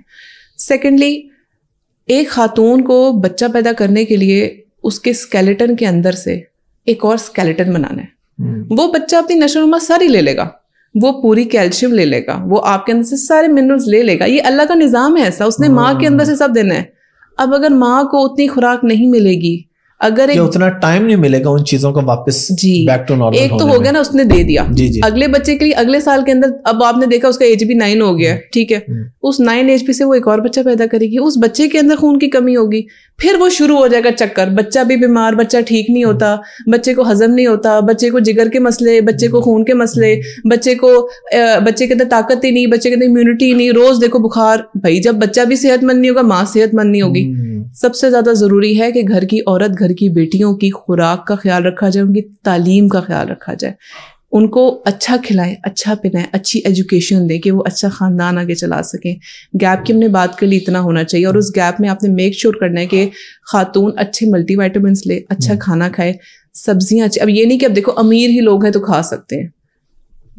secondly एक खातून को बच्चा पैदा करने के लिए उसके स्केलेटन के अंदर से एक और स्केलेटन बनाना है हम्म। वो बच्चा अपनी नशोनुमा सारी ले लेगा वो पूरी कैल्शियम ले लेगा वो आपके अंदर से सारे मिनरल्स ले लेगा ये अल्लाह का निज़ाम है ऐसा उसने माँ के अंदर हाँ। से सब देना है अब अगर माँ को उतनी खुराक नहीं मिलेगी अगर एक उतना टाइम नहीं मिलेगा उन चीजों का वापस जी बैक टू नॉर्मल एक तो हो गया ना उसने दे दिया जी जी अगले बच्चे के लिए अगले साल के अंदर अब आपने देखा उसका एज भी नाइन हो गया ठीक है हम्म। उस नाइन एज पी से वो एक और बच्चा पैदा करेगी उस बच्चे के अंदर खून की कमी होगी फिर वो शुरू हो जाएगा चक्कर बच्चा भी बीमार बच्चा ठीक नहीं होता बच्चे को हजम नहीं होता बच्चे को जिगर के मसले बच्चे को हम्म। खून के मसले बच्चे को बच्चे के अंदर ताकत ही नहीं बच्चे के अंदर इम्यूनिटी नहीं रोज देखो बुखार भाई जब बच्चा भी सेहतमंद नहीं होगा माँ सेहतमंद नहीं होगी हम्म। सबसे ज़्यादा ज़रूरी है कि घर की औरत घर की बेटियों की खुराक का ख्याल रखा जाए उनकी तालीम का ख्याल रखा जाए उनको अच्छा खिलाएं अच्छा पिलाएं अच्छी एजुकेशन दें कि वो अच्छा ख़ानदान आगे चला सकें गैप की हमने बात कर ली इतना होना चाहिए और उस गैप में आपने मेक श्योर करना है कि खातून अच्छे मल्टी वाइटामिन ले अच्छा हम्म। खाना खाए सब्जियाँ अच्छी अब ये नहीं कि अब देखो अमीर ही लोग हैं तो खा सकते हैं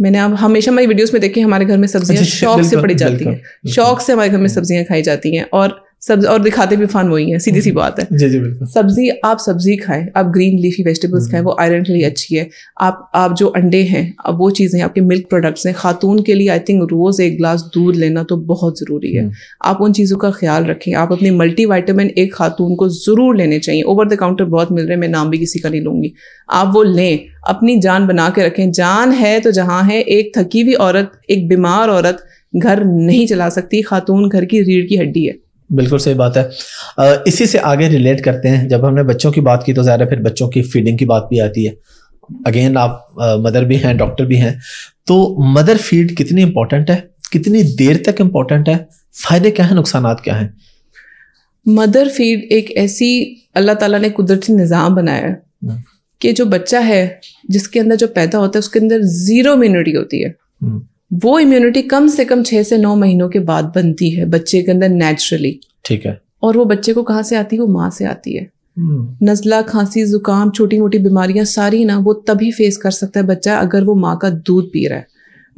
मैंने आप हमेशा हमारी वीडियोस में देखे हमारे घर में सब्जियां अच्छा, शौक से पड़ी जाती हैं शौक से हमारे घर में सब्जियां खाई जाती हैं और सब्जी और दिखाते भी फन वही है सीधी सी हम्म। बात है जी जी बिल्कुल सब्जी आप सब्जी खाएं आप ग्रीन लीफी वेजिटेबल्स खाएं हम्म। वो आयरन के लिए अच्छी है आप आप जो अंडे हैं अब वो चीज़ें आपके मिल्क प्रोडक्ट्स हैं खातून के लिए आई थिंक रोज़ एक गिलास दूध लेना तो बहुत ज़रूरी है हम्म। आप उन चीज़ों का ख्याल रखें आप अपनी मल्टी वाइटामिन एक खातून को ज़रूर लेने चाहिए ओवर द काउंटर बहुत मिल रहे हैं मैं नाम भी किसी का नहीं लूँगी आप वो लें अपनी जान बना के रखें जान है तो जहाँ है एक थकी हुई औरत एक बीमार औरत घर नहीं चला सकती खातून घर की रीढ़ की हड्डी है बिल्कुल सही बात है इसी से आगे रिलेट करते हैं जब हमने बच्चों की बात की तो ज़्यादा फिर बच्चों की फीडिंग की बात भी आती है अगेन आप मदर भी हैं डॉक्टर भी हैं तो मदर फीड कितनी इंपॉर्टेंट है कितनी देर तक इम्पॉर्टेंट है फ़ायदे क्या हैं नुकसान क्या हैं मदर फीड एक ऐसी अल्लाह ताला ने कुदरती निज़ाम बनाया है हम्म। कि जो बच्चा है जिसके अंदर जो पैदा होता है उसके अंदर ज़ीरो इम्यूनिटी होती है हम्म। वो इम्यूनिटी कम से कम छह से नौ महीनों के बाद बनती है बच्चे के अंदर नेचुरली ठीक है और वो बच्चे को कहाँ से आती है वो माँ से आती है हम्म। नजला खांसी जुकाम छोटी मोटी बीमारियां सारी ना वो तभी फेस कर सकता है बच्चा अगर वो माँ का दूध पी रहा है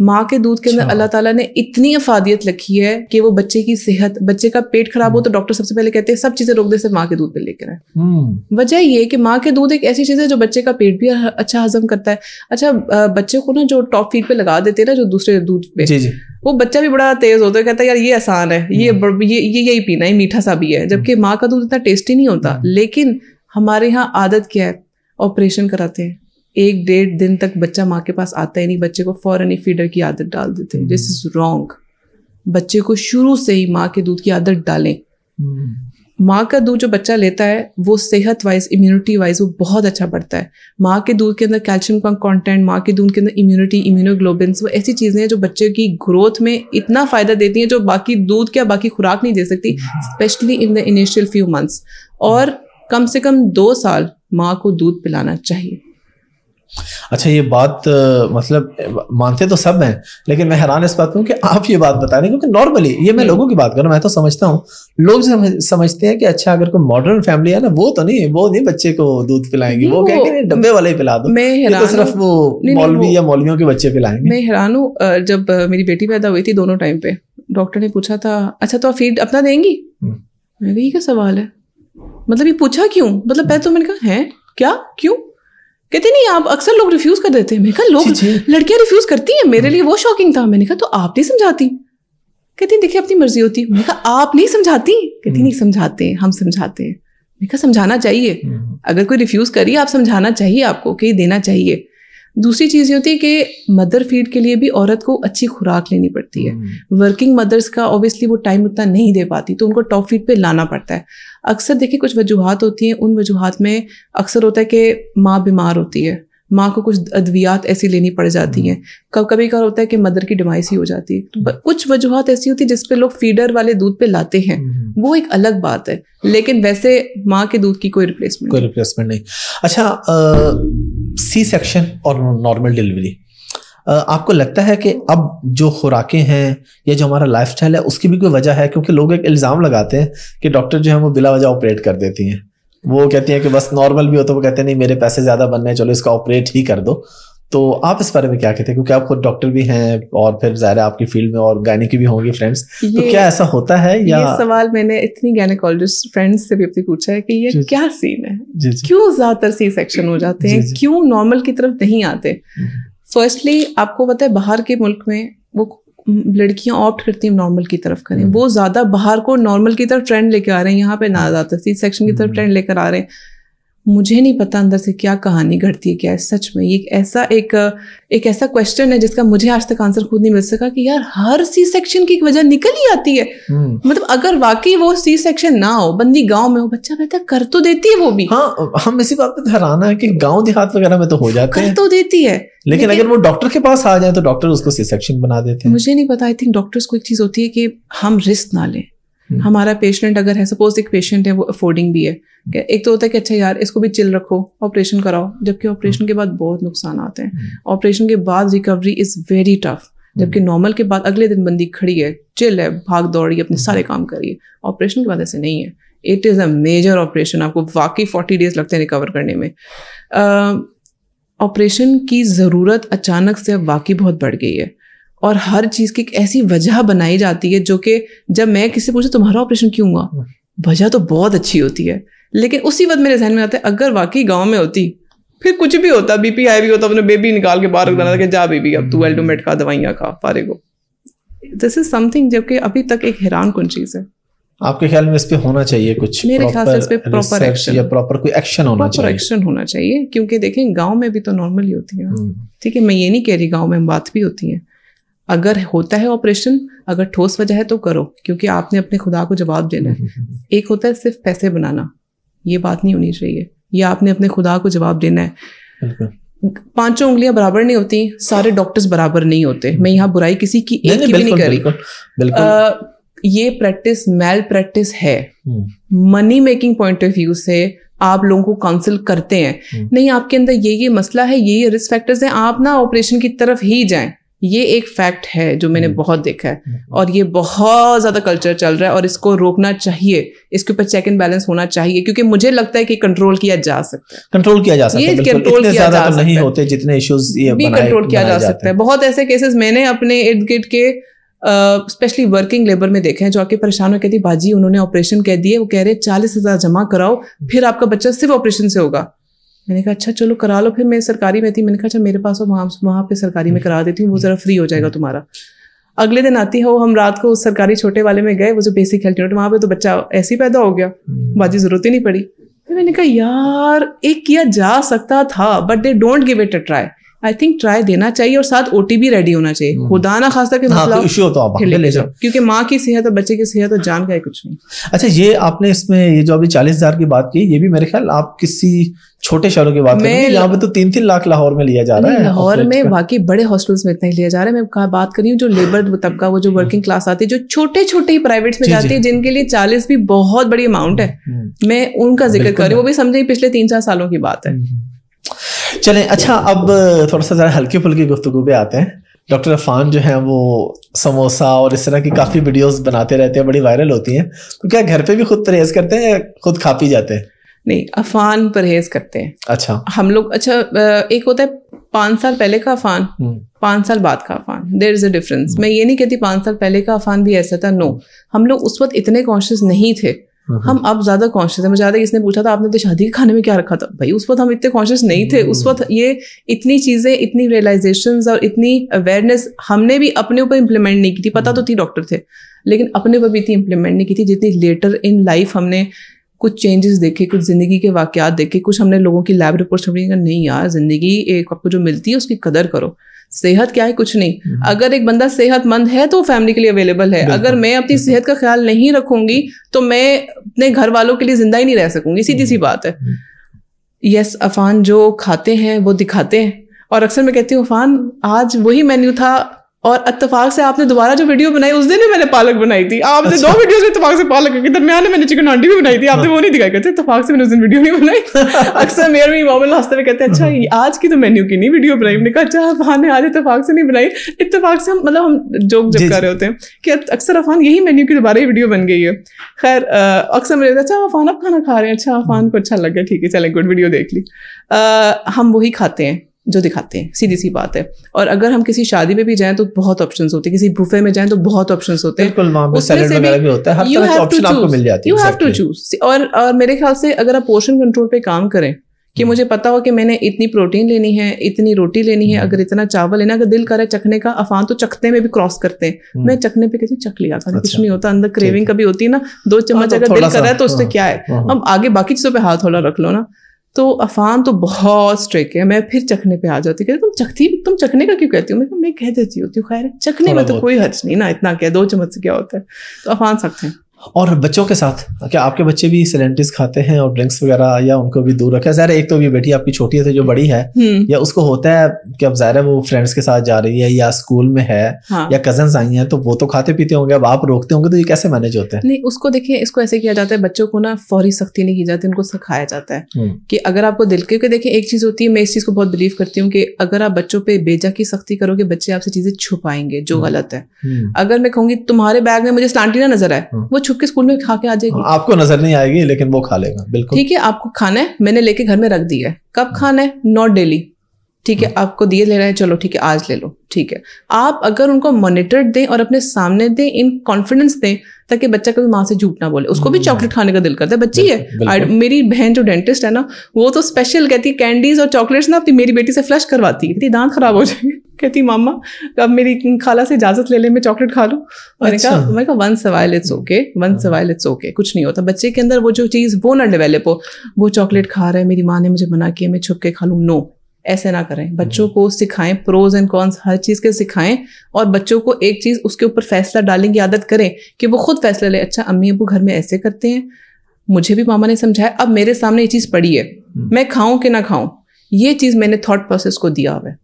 माँ के दूध के अंदर अच्छा। अल्लाह ताला ने इतनी अफादियत रखी है कि वो बच्चे की सेहत बच्चे का पेट खराब हो तो डॉक्टर सबसे पहले कहते हैं सब चीजें रोक दे सिर्फ माँ के दूध पे लेकर आए हम्म। वजह ये कि माँ के दूध एक ऐसी चीज है जो बच्चे का पेट भी अच्छा हजम करता है अच्छा बच्चे को ना जो टॉप फीड पे लगा देते हैं ना जो दूसरे दूध पे जी जी। वो बच्चा भी बड़ा तेज होता है कहता है यार ये आसान है ये हम्म। ये यही पीना है मीठा सा भी है जबकि हम्म। माँ का दूध इतना टेस्टी नहीं होता लेकिन हमारे यहाँ आदत क्या है ऑपरेशन कराते हैं एक डेढ़ दिन तक बच्चा माँ के पास आता ही नहीं बच्चे को फ़ौरन ही फीडर की आदत डाल देते हैं दिस इज़ रॉन्ग बच्चे को शुरू से ही माँ के दूध की आदत डालें हम्म। माँ का दूध जो बच्चा लेता है वो सेहत वाइज इम्यूनिटी वाइज वो बहुत अच्छा बढ़ता है माँ के दूध के अंदर कैल्शियम का कॉन्टेंट माँ के दूध के अंदर इम्यूनिटी इम्यूनोग्लोबिन्स वो ऐसी चीज़ें हैं जो बच्चे की ग्रोथ में इतना फ़ायदा देती हैं जो बाकी दूध क्या बाकी खुराक नहीं दे सकती specially in the initial few months और कम से कम दो साल माँ को दूध पिलाना चाहिए अच्छा ये बात मतलब मानते तो सब हैं लेकिन मैं हैरान इस बात हूँ कि आप ये बात बता रहे क्योंकि नॉर्मली ये मैं हम्म। लोगों की बात कर रहा हूँ मैं तो समझता हूँ लोग समझते हैं कि अच्छा अगर कोई मॉडर्न फैमिली है ना वो तो नहीं वो नहीं बच्चे को दूध पिलाएंगे वो कहेंगे डब्बे वाले ही पिला दो मैं तो सिर्फ वो मौलवी या मौलवियों के बच्चे पिलाएंगे मैं हैरान हूँ जब मेरी बेटी पैदा हुई थी दोनों टाइम पे डॉक्टर ने पूछा था अच्छा तो आप फीड अपना देंगी मैं यही का सवाल है मतलब ये पूछा क्यों मतलब पहले तो मैंने कहा है क्या क्यों कहते नहीं आप अक्सर लोग रिफ्यूज कर देते हैं मैंने कहा लोग लड़कियां रिफ्यूज करती हैं मेरे लिए वो शॉकिंग था मैंने कहा तो आप नहीं समझाती कहती देखिए अपनी मर्जी होती मैंने कहा आप नहीं समझाती कहती नहीं हम्म। समझाते हम समझाते हैं मैंने कहा समझाना चाहिए हम्म। अगर कोई रिफ्यूज करिए आप समझाना चाहिए आपको कि देना चाहिए दूसरी चीज़ ये होती है कि मदर फीड के लिए भी औरत को अच्छी खुराक लेनी पड़ती है वर्किंग हम्म। मदर्स का ऑब्वियसली वो टाइम उतना नहीं दे पाती तो उनको टॉप फीड पे लाना पड़ता है अक्सर देखिए कुछ वजूहत होती हैं उन वजूहत में अक्सर होता है कि माँ बीमार होती है माँ को कुछ अद्वियात ऐसी लेनी पड़ जाती हम्म। हैं कब कभी क्या होता है कि मदर की डिमाइस ही हो जाती है हम्म। कुछ वजूहत ऐसी होती है जिसपे लोग फीडर वाले दूध पे लाते हैं हम्म। वो एक अलग बात है लेकिन वैसे माँ के दूध की कोई रिप्लेसमेंट कोई रिप्लेसमेंट नहीं अच्छा सी सेक्शन और नॉर्मल डिलीवरी आपको लगता है कि अब जो खुराकें हैं या जो हमारा लाइफ है उसकी भी कोई वजह है क्योंकि लोग एक इल्ज़ाम लगाते हैं कि डॉक्टर जो है वो बिला वजह ऑपरेट कर देती हैं वो कहती है कि बस नॉर्मल भी हो तो वो कहते हैं नहीं मेरे पैसे ज़्यादा बनने चलो इसका ऑपरेट ही कर दो तो आप इस बारे में क्या कहते हैं क्योंकि आप खुद डॉक्टर भी हैं और फिर ज़ाहिर है आपकी फील्ड में और गायने की भी होंगी फ्रेंड्स तो क्या ऐसा होता है या ये सवाल मैंने इतनी गायनेकोलॉजिस्ट फ्रेंड्स से भी अपनी पूछा है कि ये क्या सीन है क्यों ज़्यादातर सी सेक्शन हो जाते हैं क्यों नॉर्मल की तरफ नहीं आते फर्स्टली हम्म। आपको पता है बाहर के मुल्क में वो लड़कियां ऑप्ट करती हैं नॉर्मल की तरफ करें हम्म। वो ज़्यादा बाहर को नॉर्मल की तरफ ट्रेंड लेकर आ रहे हैं यहाँ पे ना ज़्यादा सी सेक्शन की तरफ ट्रेंड हम्म। लेकर आ रहे हैं मुझे नहीं पता अंदर से क्या कहानी घटती है क्या है सच में ये ऐसा एक एक ऐसा क्वेश्चन है जिसका मुझे आज तक आंसर खुद नहीं मिल सका कि यार हर सी सेक्शन की वजह निकल ही आती है हम्म। मतलब अगर वाकई वो सी सेक्शन ना हो बंदी गांव में हो बच्चा बेहतर कर तो देती है वो भी हाँ हम इसी बात पर तो हैराना है कि गाँव देहात वगैरह में तो हो जाता है तो देती है लेकिन, लेकिन अगर वो डॉक्टर के पास आ जाए तो डॉक्टर उसको सी सेक्शन बना देते हैं मुझे नहीं पता आई थिंक डॉक्टर्स को एक चीज होती है कि हम रिस्क ना लें Hmm. हमारा पेशेंट अगर है सपोज एक पेशेंट है वो अफोर्डिंग भी है एक तो होता है कि अच्छा यार इसको भी चिल रखो ऑपरेशन कराओ जबकि ऑपरेशन hmm. के बाद बहुत नुकसान आते हैं ऑपरेशन hmm. के बाद रिकवरी इज़ वेरी टफ जबकि नॉर्मल के बाद अगले दिन बंदी खड़ी है चिल है भाग दौड़ी अपने सारे काम करिए ऑपरेशन के बाद ऐसे नहीं है it is a major operation आपको वाकई फोर्टी डेज लगते हैं रिकवर करने में ऑपरेशन uh, की ज़रूरत अचानक से वाकई बहुत बढ़ गई है और हर चीज़ की एक ऐसी वजह बनाई जाती है जो कि जब मैं किसी पूछा तुम्हारा ऑपरेशन क्यों हुआ हम्म। वजह तो बहुत अच्छी होती है लेकिन उसी वक्त मेरे जहन में आता है अगर वाकई गाँव में होती फिर कुछ भी होता बीपी आई भी होता अपने बेबी निकाल के बाहर रख देना था जा बेबी अब तू एल्टोमेट हम्म। खा दवाइयाँ खा फारे को दिस इज समथिंग जबकि अभी तक एक हैरान कन चीज़ है आपके ख्याल में इस पे होना चाहिए कुछ मेरे ख्याल से इस पे प्रॉपर एक्शन या प्रॉपर कोई एक्शन होना चाहिए एक्शन होना चाहिए क्योंकि देखें गांव में भी तो नॉर्मल ही होती है हम्म। ठीक है मैं ये नहीं कह रही गांव में बात भी होती है अगर होता है ऑपरेशन अगर ठोस वजह है तो करो क्योंकि आपने अपने खुदा को जवाब देना है एक होता है सिर्फ पैसे बनाना ये बात नहीं होनी चाहिए ये आपने अपने खुदा को जवाब देना है पांचों उंगलियां बराबर नहीं होती सारे डॉक्टर्स बराबर नहीं होते मैं यहाँ बुराई किसी की एक नहीं, की नहीं, भी नहीं करी ये प्रैक्टिस मेल प्रैक्टिस है money making point of view से आप लोगों को काउंसिल करते हैं हम्म। नहीं आपके अंदर ये ये मसला है ये ये रिस्क फैक्टर्स हैं आप ना ऑपरेशन की तरफ ही जाएं ये एक फैक्ट है जो मैंने हम्म। बहुत देखा है हम्म। और ये बहुत ज़्यादा कल्चर चल रहा है और इसको रोकना चाहिए इसके ऊपर चेक एंड बैलेंस होना चाहिए क्योंकि मुझे लगता है कि कंट्रोल किया जा सकता है कंट्रोल किया जा सकता है कंट्रोल किया जा तो सकता नहीं होते जितने इश्यूज भी कंट्रोल किया जा सकता है बहुत ऐसे केसेस मैंने अपने इर्द गिर्द के स्पेशली वर्किंग लेबर में देखे हैं जो आके परेशान हो कहती बाजी उन्होंने ऑपरेशन कह दिए वो कह रहे चालीस हजार जमा कराओ फिर आपका बच्चा सिर्फ ऑपरेशन से होगा मैंने कहा अच्छा चलो करा लो फिर मैं सरकारी में थी मैंने कहा अच्छा मेरे पास हो वहाँ वहाँ पे सरकारी में करा देती हूँ वो ज़रा फ्री हो जाएगा तुम्हारा अगले दिन आती है वो हम रात को उस सरकारी छोटे वाले में गए वो जो बेसिक हेल्थ यूनिट वहाँ पे तो बच्चा ऐसे ही पैदा हो गया हम्म। बाजी ज़रूरत ही नहीं पड़ी फिर मैंने कहा यार एक किया जा सकता था but they don't give it a try I think try देना चाहिए और साथ ओ भी रेडी होना चाहिए हम्म। खुदा ना खासा के मतलब इशू तो आप ले जाओ क्योंकि माँ की सेहत और बच्चे की सेहत और जान का है कुछ नहीं अच्छा ये आपने इसमें ये जो अभी चालीस हजार की बात की ये भी मेरे ख्याल आप किसी छोटे शहरों की बात मैं यहाँ पे तो तीन तीन लाख लाहौर में लिया जा रहा है लाहौर में बाकी बड़े हॉस्टल्स में इतना ही लिया जा रहा है मैं कहा बात कर रही हूँ जो लेबर तबका वो जो वर्किंग क्लास आती है जो छोटे छोटे ही प्राइवेट्स में जाती है जिनके लिए चालीस भी बहुत बड़ी अमाउंट है हम्म। मैं उनका जिक्र कर रही हूँ वो भी समझे पिछले तीन चार सालों की बात है हम्म। चलें अच्छा अब थोड़ा सा ज़रा हल्की फुल्की गुफ्तु पे आते हैं डॉक्टर अफान जो हैं वो समोसा और इस तरह की काफ़ी वीडियोस बनाते रहते हैं बड़ी वायरल होती हैं तो क्या घर पे भी खुद परहेज करते हैं या खुद खा पी जाते हैं नहीं अफान परहेज करते हैं अच्छा हम लोग अच्छा एक होता है पाँच साल पहले का अफान हम्म। पाँच साल बाद का Affan there is a difference मैं ये नहीं कहती पाँच साल पहले का अफान भी ऐसा था नो हम लोग उस वक्त इतने कॉन्शियस नहीं थे हम अब ज्यादा कॉन्शियस है मुझे याद है इसने पूछा था आपने तो शादी के खाने में क्या रखा था भाई उस वक्त हम इतने कॉन्शियस नहीं थे उस हम्म। वक्त ये इतनी चीजें इतनी रियलाइजेशन और इतनी अवेयरनेस हमने भी अपने ऊपर इम्प्लीमेंट नहीं की थी पता तो हम्म। थी डॉक्टर थे लेकिन अपने ऊपर भी इतनी इम्प्लीमेंट नहीं की थी जितनी लेटर इन लाइफ हमने कुछ चेंजेस देखे कुछ ज़िंदगी के वाकत देखे कुछ हमने लोगों की लैब रिपोर्ट छपड़ी नहीं यार ज़िंदगी एक आपको जो मिलती है उसकी कदर करो सेहत क्या है कुछ नहीं हम्म। अगर एक बंदा सेहतमंद है तो फैमिली के लिए अवेलेबल है अगर मैं अपनी सेहत का ख्याल नहीं रखूंगी तो मैं अपने घर वालों के लिए जिंदा ही नहीं रह सकूंगी सीधी सी हम्म। बात है यस हम्म। अफान जो खाते हैं वो दिखाते हैं और अक्सर मैं कहती हूँ अफान आज वही मेन्यू था और अतफाक से आपने दोबारा जो वीडियो बनाई उस दिन ही मैंने पालक बनाई थी आपने अच्छा। दो वीडियो में इतफाक से पालक के दरमियान में मैंने चिकन आंटी भी बनाई थी आपने हाँ। वो नहीं दिखाई कहते इतफाक से मैंने उस दिन वीडियो नहीं बनाई <laughs> अक्सर मेयर भी मोबाइल हंसते हुए कहते हैं अच्छा हाँ। आज की तो मेन्यू की नहीं वीडियो बनाई मैंने कहा अच्छा अफान ने आज इतफाक से नहीं बनाई इतफाक से हम मतलब हम जोक जब कर रहे होते हैं कि अक्सर अफान यही मेन्यू की दोबारा ही वीडियो बन गई है खैर अक्सर मेरे अच्छा अफान आप खाना खा रहे हैं अच्छा अफान हाँ। को अच्छा लग गया ठीक है चले गुड वीडियो देख ली हम वही खाते हैं जो दिखाते हैं सीधी सी बात है और अगर हम किसी शादी में भी जाएं तो बहुत ऑप्शंस होते हैं किसी बुफे में जाएं तो बहुत ऑप्शंस होते हैं यू हैव टू चूज और और मेरे ख्याल से अगर आप पोर्शन कंट्रोल पे काम करें कि हम्म। मुझे पता हो कि मैंने इतनी प्रोटीन लेनी है इतनी रोटी लेनी है हम्म। अगर इतना चावल लेना अगर दिल करे चखने का अफान तो चखने में भी क्रॉस करते हैं हम्म। मैं चखने पे कहती चख लिया था अच्छा, कुछ नहीं होता अंदर क्रेविंग कभी होती है ना दो हाँ, चम्मच तो अगर दिल कर रहा है तो उससे हाँ, क्या है हाँ, अब आगे बाकी चीज़ों पर हाथ होला रख लो ना तो अफान तो बहुत स्ट्रिक है मैं फिर चखने पे आ जाती कहती तुम चखती तुम चखने का क्यों कहती हो मैं मैं कह देती होती हूँ खैर चखने में तो कोई हर्ज नहीं ना इतना कह दो चम्मच से क्या होता है तो अफान सख्त हैं और बच्चों के साथ क्या आपके बच्चे भी सिलेंटिस खाते हैं और ड्रिंक्स वगैरह या उनको भी दूर रखा ज़ाहिर एक तो भी बेटी आपकी छोटी है तो जो बड़ी है हम्म। या उसको होता है कि अब जहर वो फ्रेंड्स के साथ जा रही है या स्कूल में है हाँ। या कजन आई हैं तो वो तो खाते पीते होंगे अब आप रोकते होंगे तो ये कैसे मैनेज होते हैं नहीं उसको देखिए इसको ऐसे किया जाता है बच्चों को ना फौरी सख्ती नहीं की जाती उनको सिखाया जाता है हम्म। कि अगर आपको दिल क्योंकि देखिए एक चीज़ होती है मैं इस चीज़ को बहुत बिलीव करती हूँ कि अगर आप बच्चों पर बेजा की सख्ती करोगे बच्चे आपसे चीज़ें छुपाएंगे जो हम्म। गलत है अगर मैं कहूँगी तुम्हारे बैग में मुझे स्लांटी ना नजर आए हाँ। वो छुप के स्कूल में खा के आ जाएगी हाँ, आपको नजर नहीं आएगी लेकिन वो खा लेगा बिल्कुल ठीक है आपको खाना है मैंने लेके घर में रख दिया है कब खाना है नॉट डेली ठीक है आपको दिए ले रहे हैं चलो ठीक है आज ले लो ठीक है आप अगर उनको मॉनिटर दें और अपने सामने दें इन कॉन्फिडेंस दें ताकि बच्चा कभी माँ से झूठ ना बोले उसको भी चॉकलेट hmm. खाने का दिल करता है बच्ची है मेरी बहन जो डेंटिस्ट है ना वो तो स्पेशल कहती है कैंडीज और चॉकलेट्स ना अपनी मेरी बेटी से फ्लश करवाती है दांत खराब हो जाएंगे कहती मामा अब मेरी खाला से इजाजत ले ले मैं चॉकलेट खा लूँ मैंने अच्छा। कहा कहा वन सवाल इट्स ओके वन सवाल इट्स ओके कुछ नहीं होता बच्चे के अंदर वो जो चीज़ वो ना डेवलप हो वो चॉकलेट खा रहा है मेरी माँ ने मुझे मना किया मैं छुप के खा लूँ नो ऐसे ना करें बच्चों को सिखाएं प्रोज एंड कॉन्स हर चीज़ के सिखाएं और बच्चों को एक चीज़ उसके ऊपर फैसला डालने की आदत करें कि वो खुद फैसला ले अच्छा अम्मी अबू घर में ऐसे करते हैं मुझे भी मामा ने समझाया अब मेरे सामने ये चीज़ पड़ी है हम्म। मैं खाऊं कि ना खाऊं ये चीज़ मैंने थॉट प्रोसेस को दिया हुआ है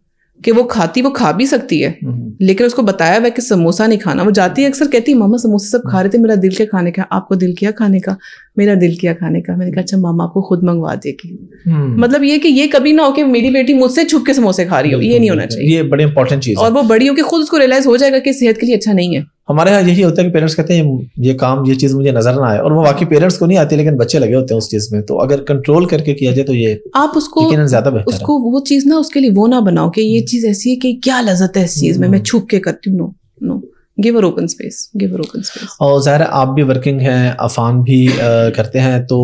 कि वो खाती वो खा भी सकती है हम्म। लेकिन उसको बताया हुआ कि समोसा नहीं खाना वो जाती है अक्सर कहती है मामा समोसे सब खा रहे थे मेरा दिल के खाने का आपको दिल किया खाने का मेरा दिल किया खाने का मैंने कहा हम्म। अच्छा मामा को खुद मंगवा देगी हम्म। मतलब ये कि ये कभी ना हो कि मेरी बेटी मुझसे छुप के समोसे खा रही हो ये नहीं होना चाहिए ये बड़ी इंपॉर्टेंट चीज़ और वो बड़ी हो कि खुद उसको रियलाइज हो जाएगा कि सेहत के लिए अच्छा नहीं है हमारे यहाँ यही होता है कि पेरेंट्स कहते हैं ये काम ये चीज़ मुझे नजर ना आए और वो बाकी पेरेंट्स को नहीं आती लेकिन बच्चे लगे होते हैं उस चीज़ में तो अगर कंट्रोल करके किया जाए तो ये आप उसको ज्यादा उसको वो चीज़ ना उसके लिए वो ना बनाओ कि ये हम्म। चीज़ ऐसी है कि क्या लजत है इस चीज़ में मैं छुप के करती हूँ no no give her open space give her open space और ज़ाहिर आप भी वर्किंग हैं अफान भी आ, करते हैं तो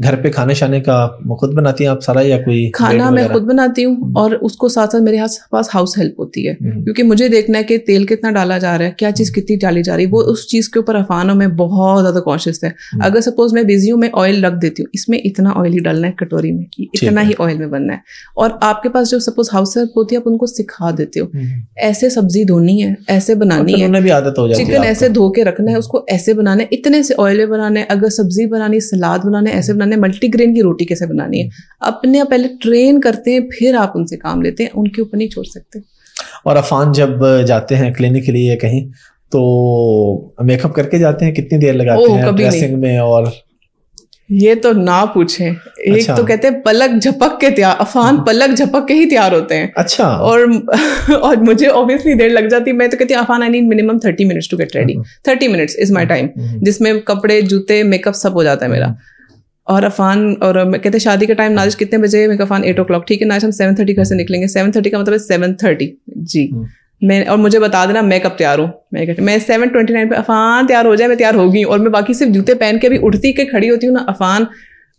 घर पे खाने शाने का खुद बनाती हैं आप सारा या कोई खाना मैं खुद बनाती हूँ हम्म। और उसको साथ साथ मेरे हाथ पास हाउस हेल्प होती है हम्म। क्योंकि मुझे देखना है कि तेल कितना डाला जा रहा है क्या चीज़ हम्म। कितनी डाली जा रही है वो उस चीज़ के ऊपर अफान और मैं बहुत ज़्यादा कॉन्शियस है अगर सपोज मैं बिजी हूँ मैं ऑयल रख देती हूँ इसमें इतना ऑयल ही डालना है कटोरी में इतना ही ऑयल में बनना है और आपके पास जो सपोज हाउस हेल्प होती है आप उनको सिखा देते हो ऐसे सब्जी धोनी है ऐसे बनानी है चिकन में भी आदत हो जाती है चिकन ऐसे धो के रखना है उसको ऐसे बनाना है इतने से ऑयल में बनाना है अगर सब्जी बनानी है सलाद बनाना है ऐसे बनाना है मल्टीग्रेन की रोटी कैसे बनानी है अपने आप पहले ट्रेन करते हैं फिर आप उनसे काम लेते हैं उनके ऊपर नहीं छोड़ सकते और अफान जब जाते हैं क्लिनिक के लिए कहीं तो मेकअप करके जाते हैं कितनी देर लगाते हैं ड्रेसिंग में और ये तो ना पूछें एक अच्छा। तो कहते हैं पलक झपक के तैयार अफान हम्म। पलक झपक के ही तैयार होते हैं अच्छा और और मुझे ऑब्वियसली देर लग जाती मैं तो कहती हूँ Afaan I need minimum thirty minutes to get ready thirty minutes is my time जिसमें कपड़े जूते मेकअप सब हो जाता है मेरा हम्म। और अफान और कहते शादी का टाइम नाजिश कितने बजे मैं अफान एट ओ क्लॉक ठीक है नाजिश हम सेवन थर्टी घर से निकलेंगे सेवन थर्टी का मतलब सेवन थर्टी जी हम्म। मैं और मुझे बता देना मैं कब तैयार हूँ मैं मैं सेवन ट्वेंटी नाइन पर अफान तैयार हो जाए मैं तैयार होगी और मैं बाकी सिर्फ जूते पहन के अभी उठती के खड़ी होती हूँ ना अफान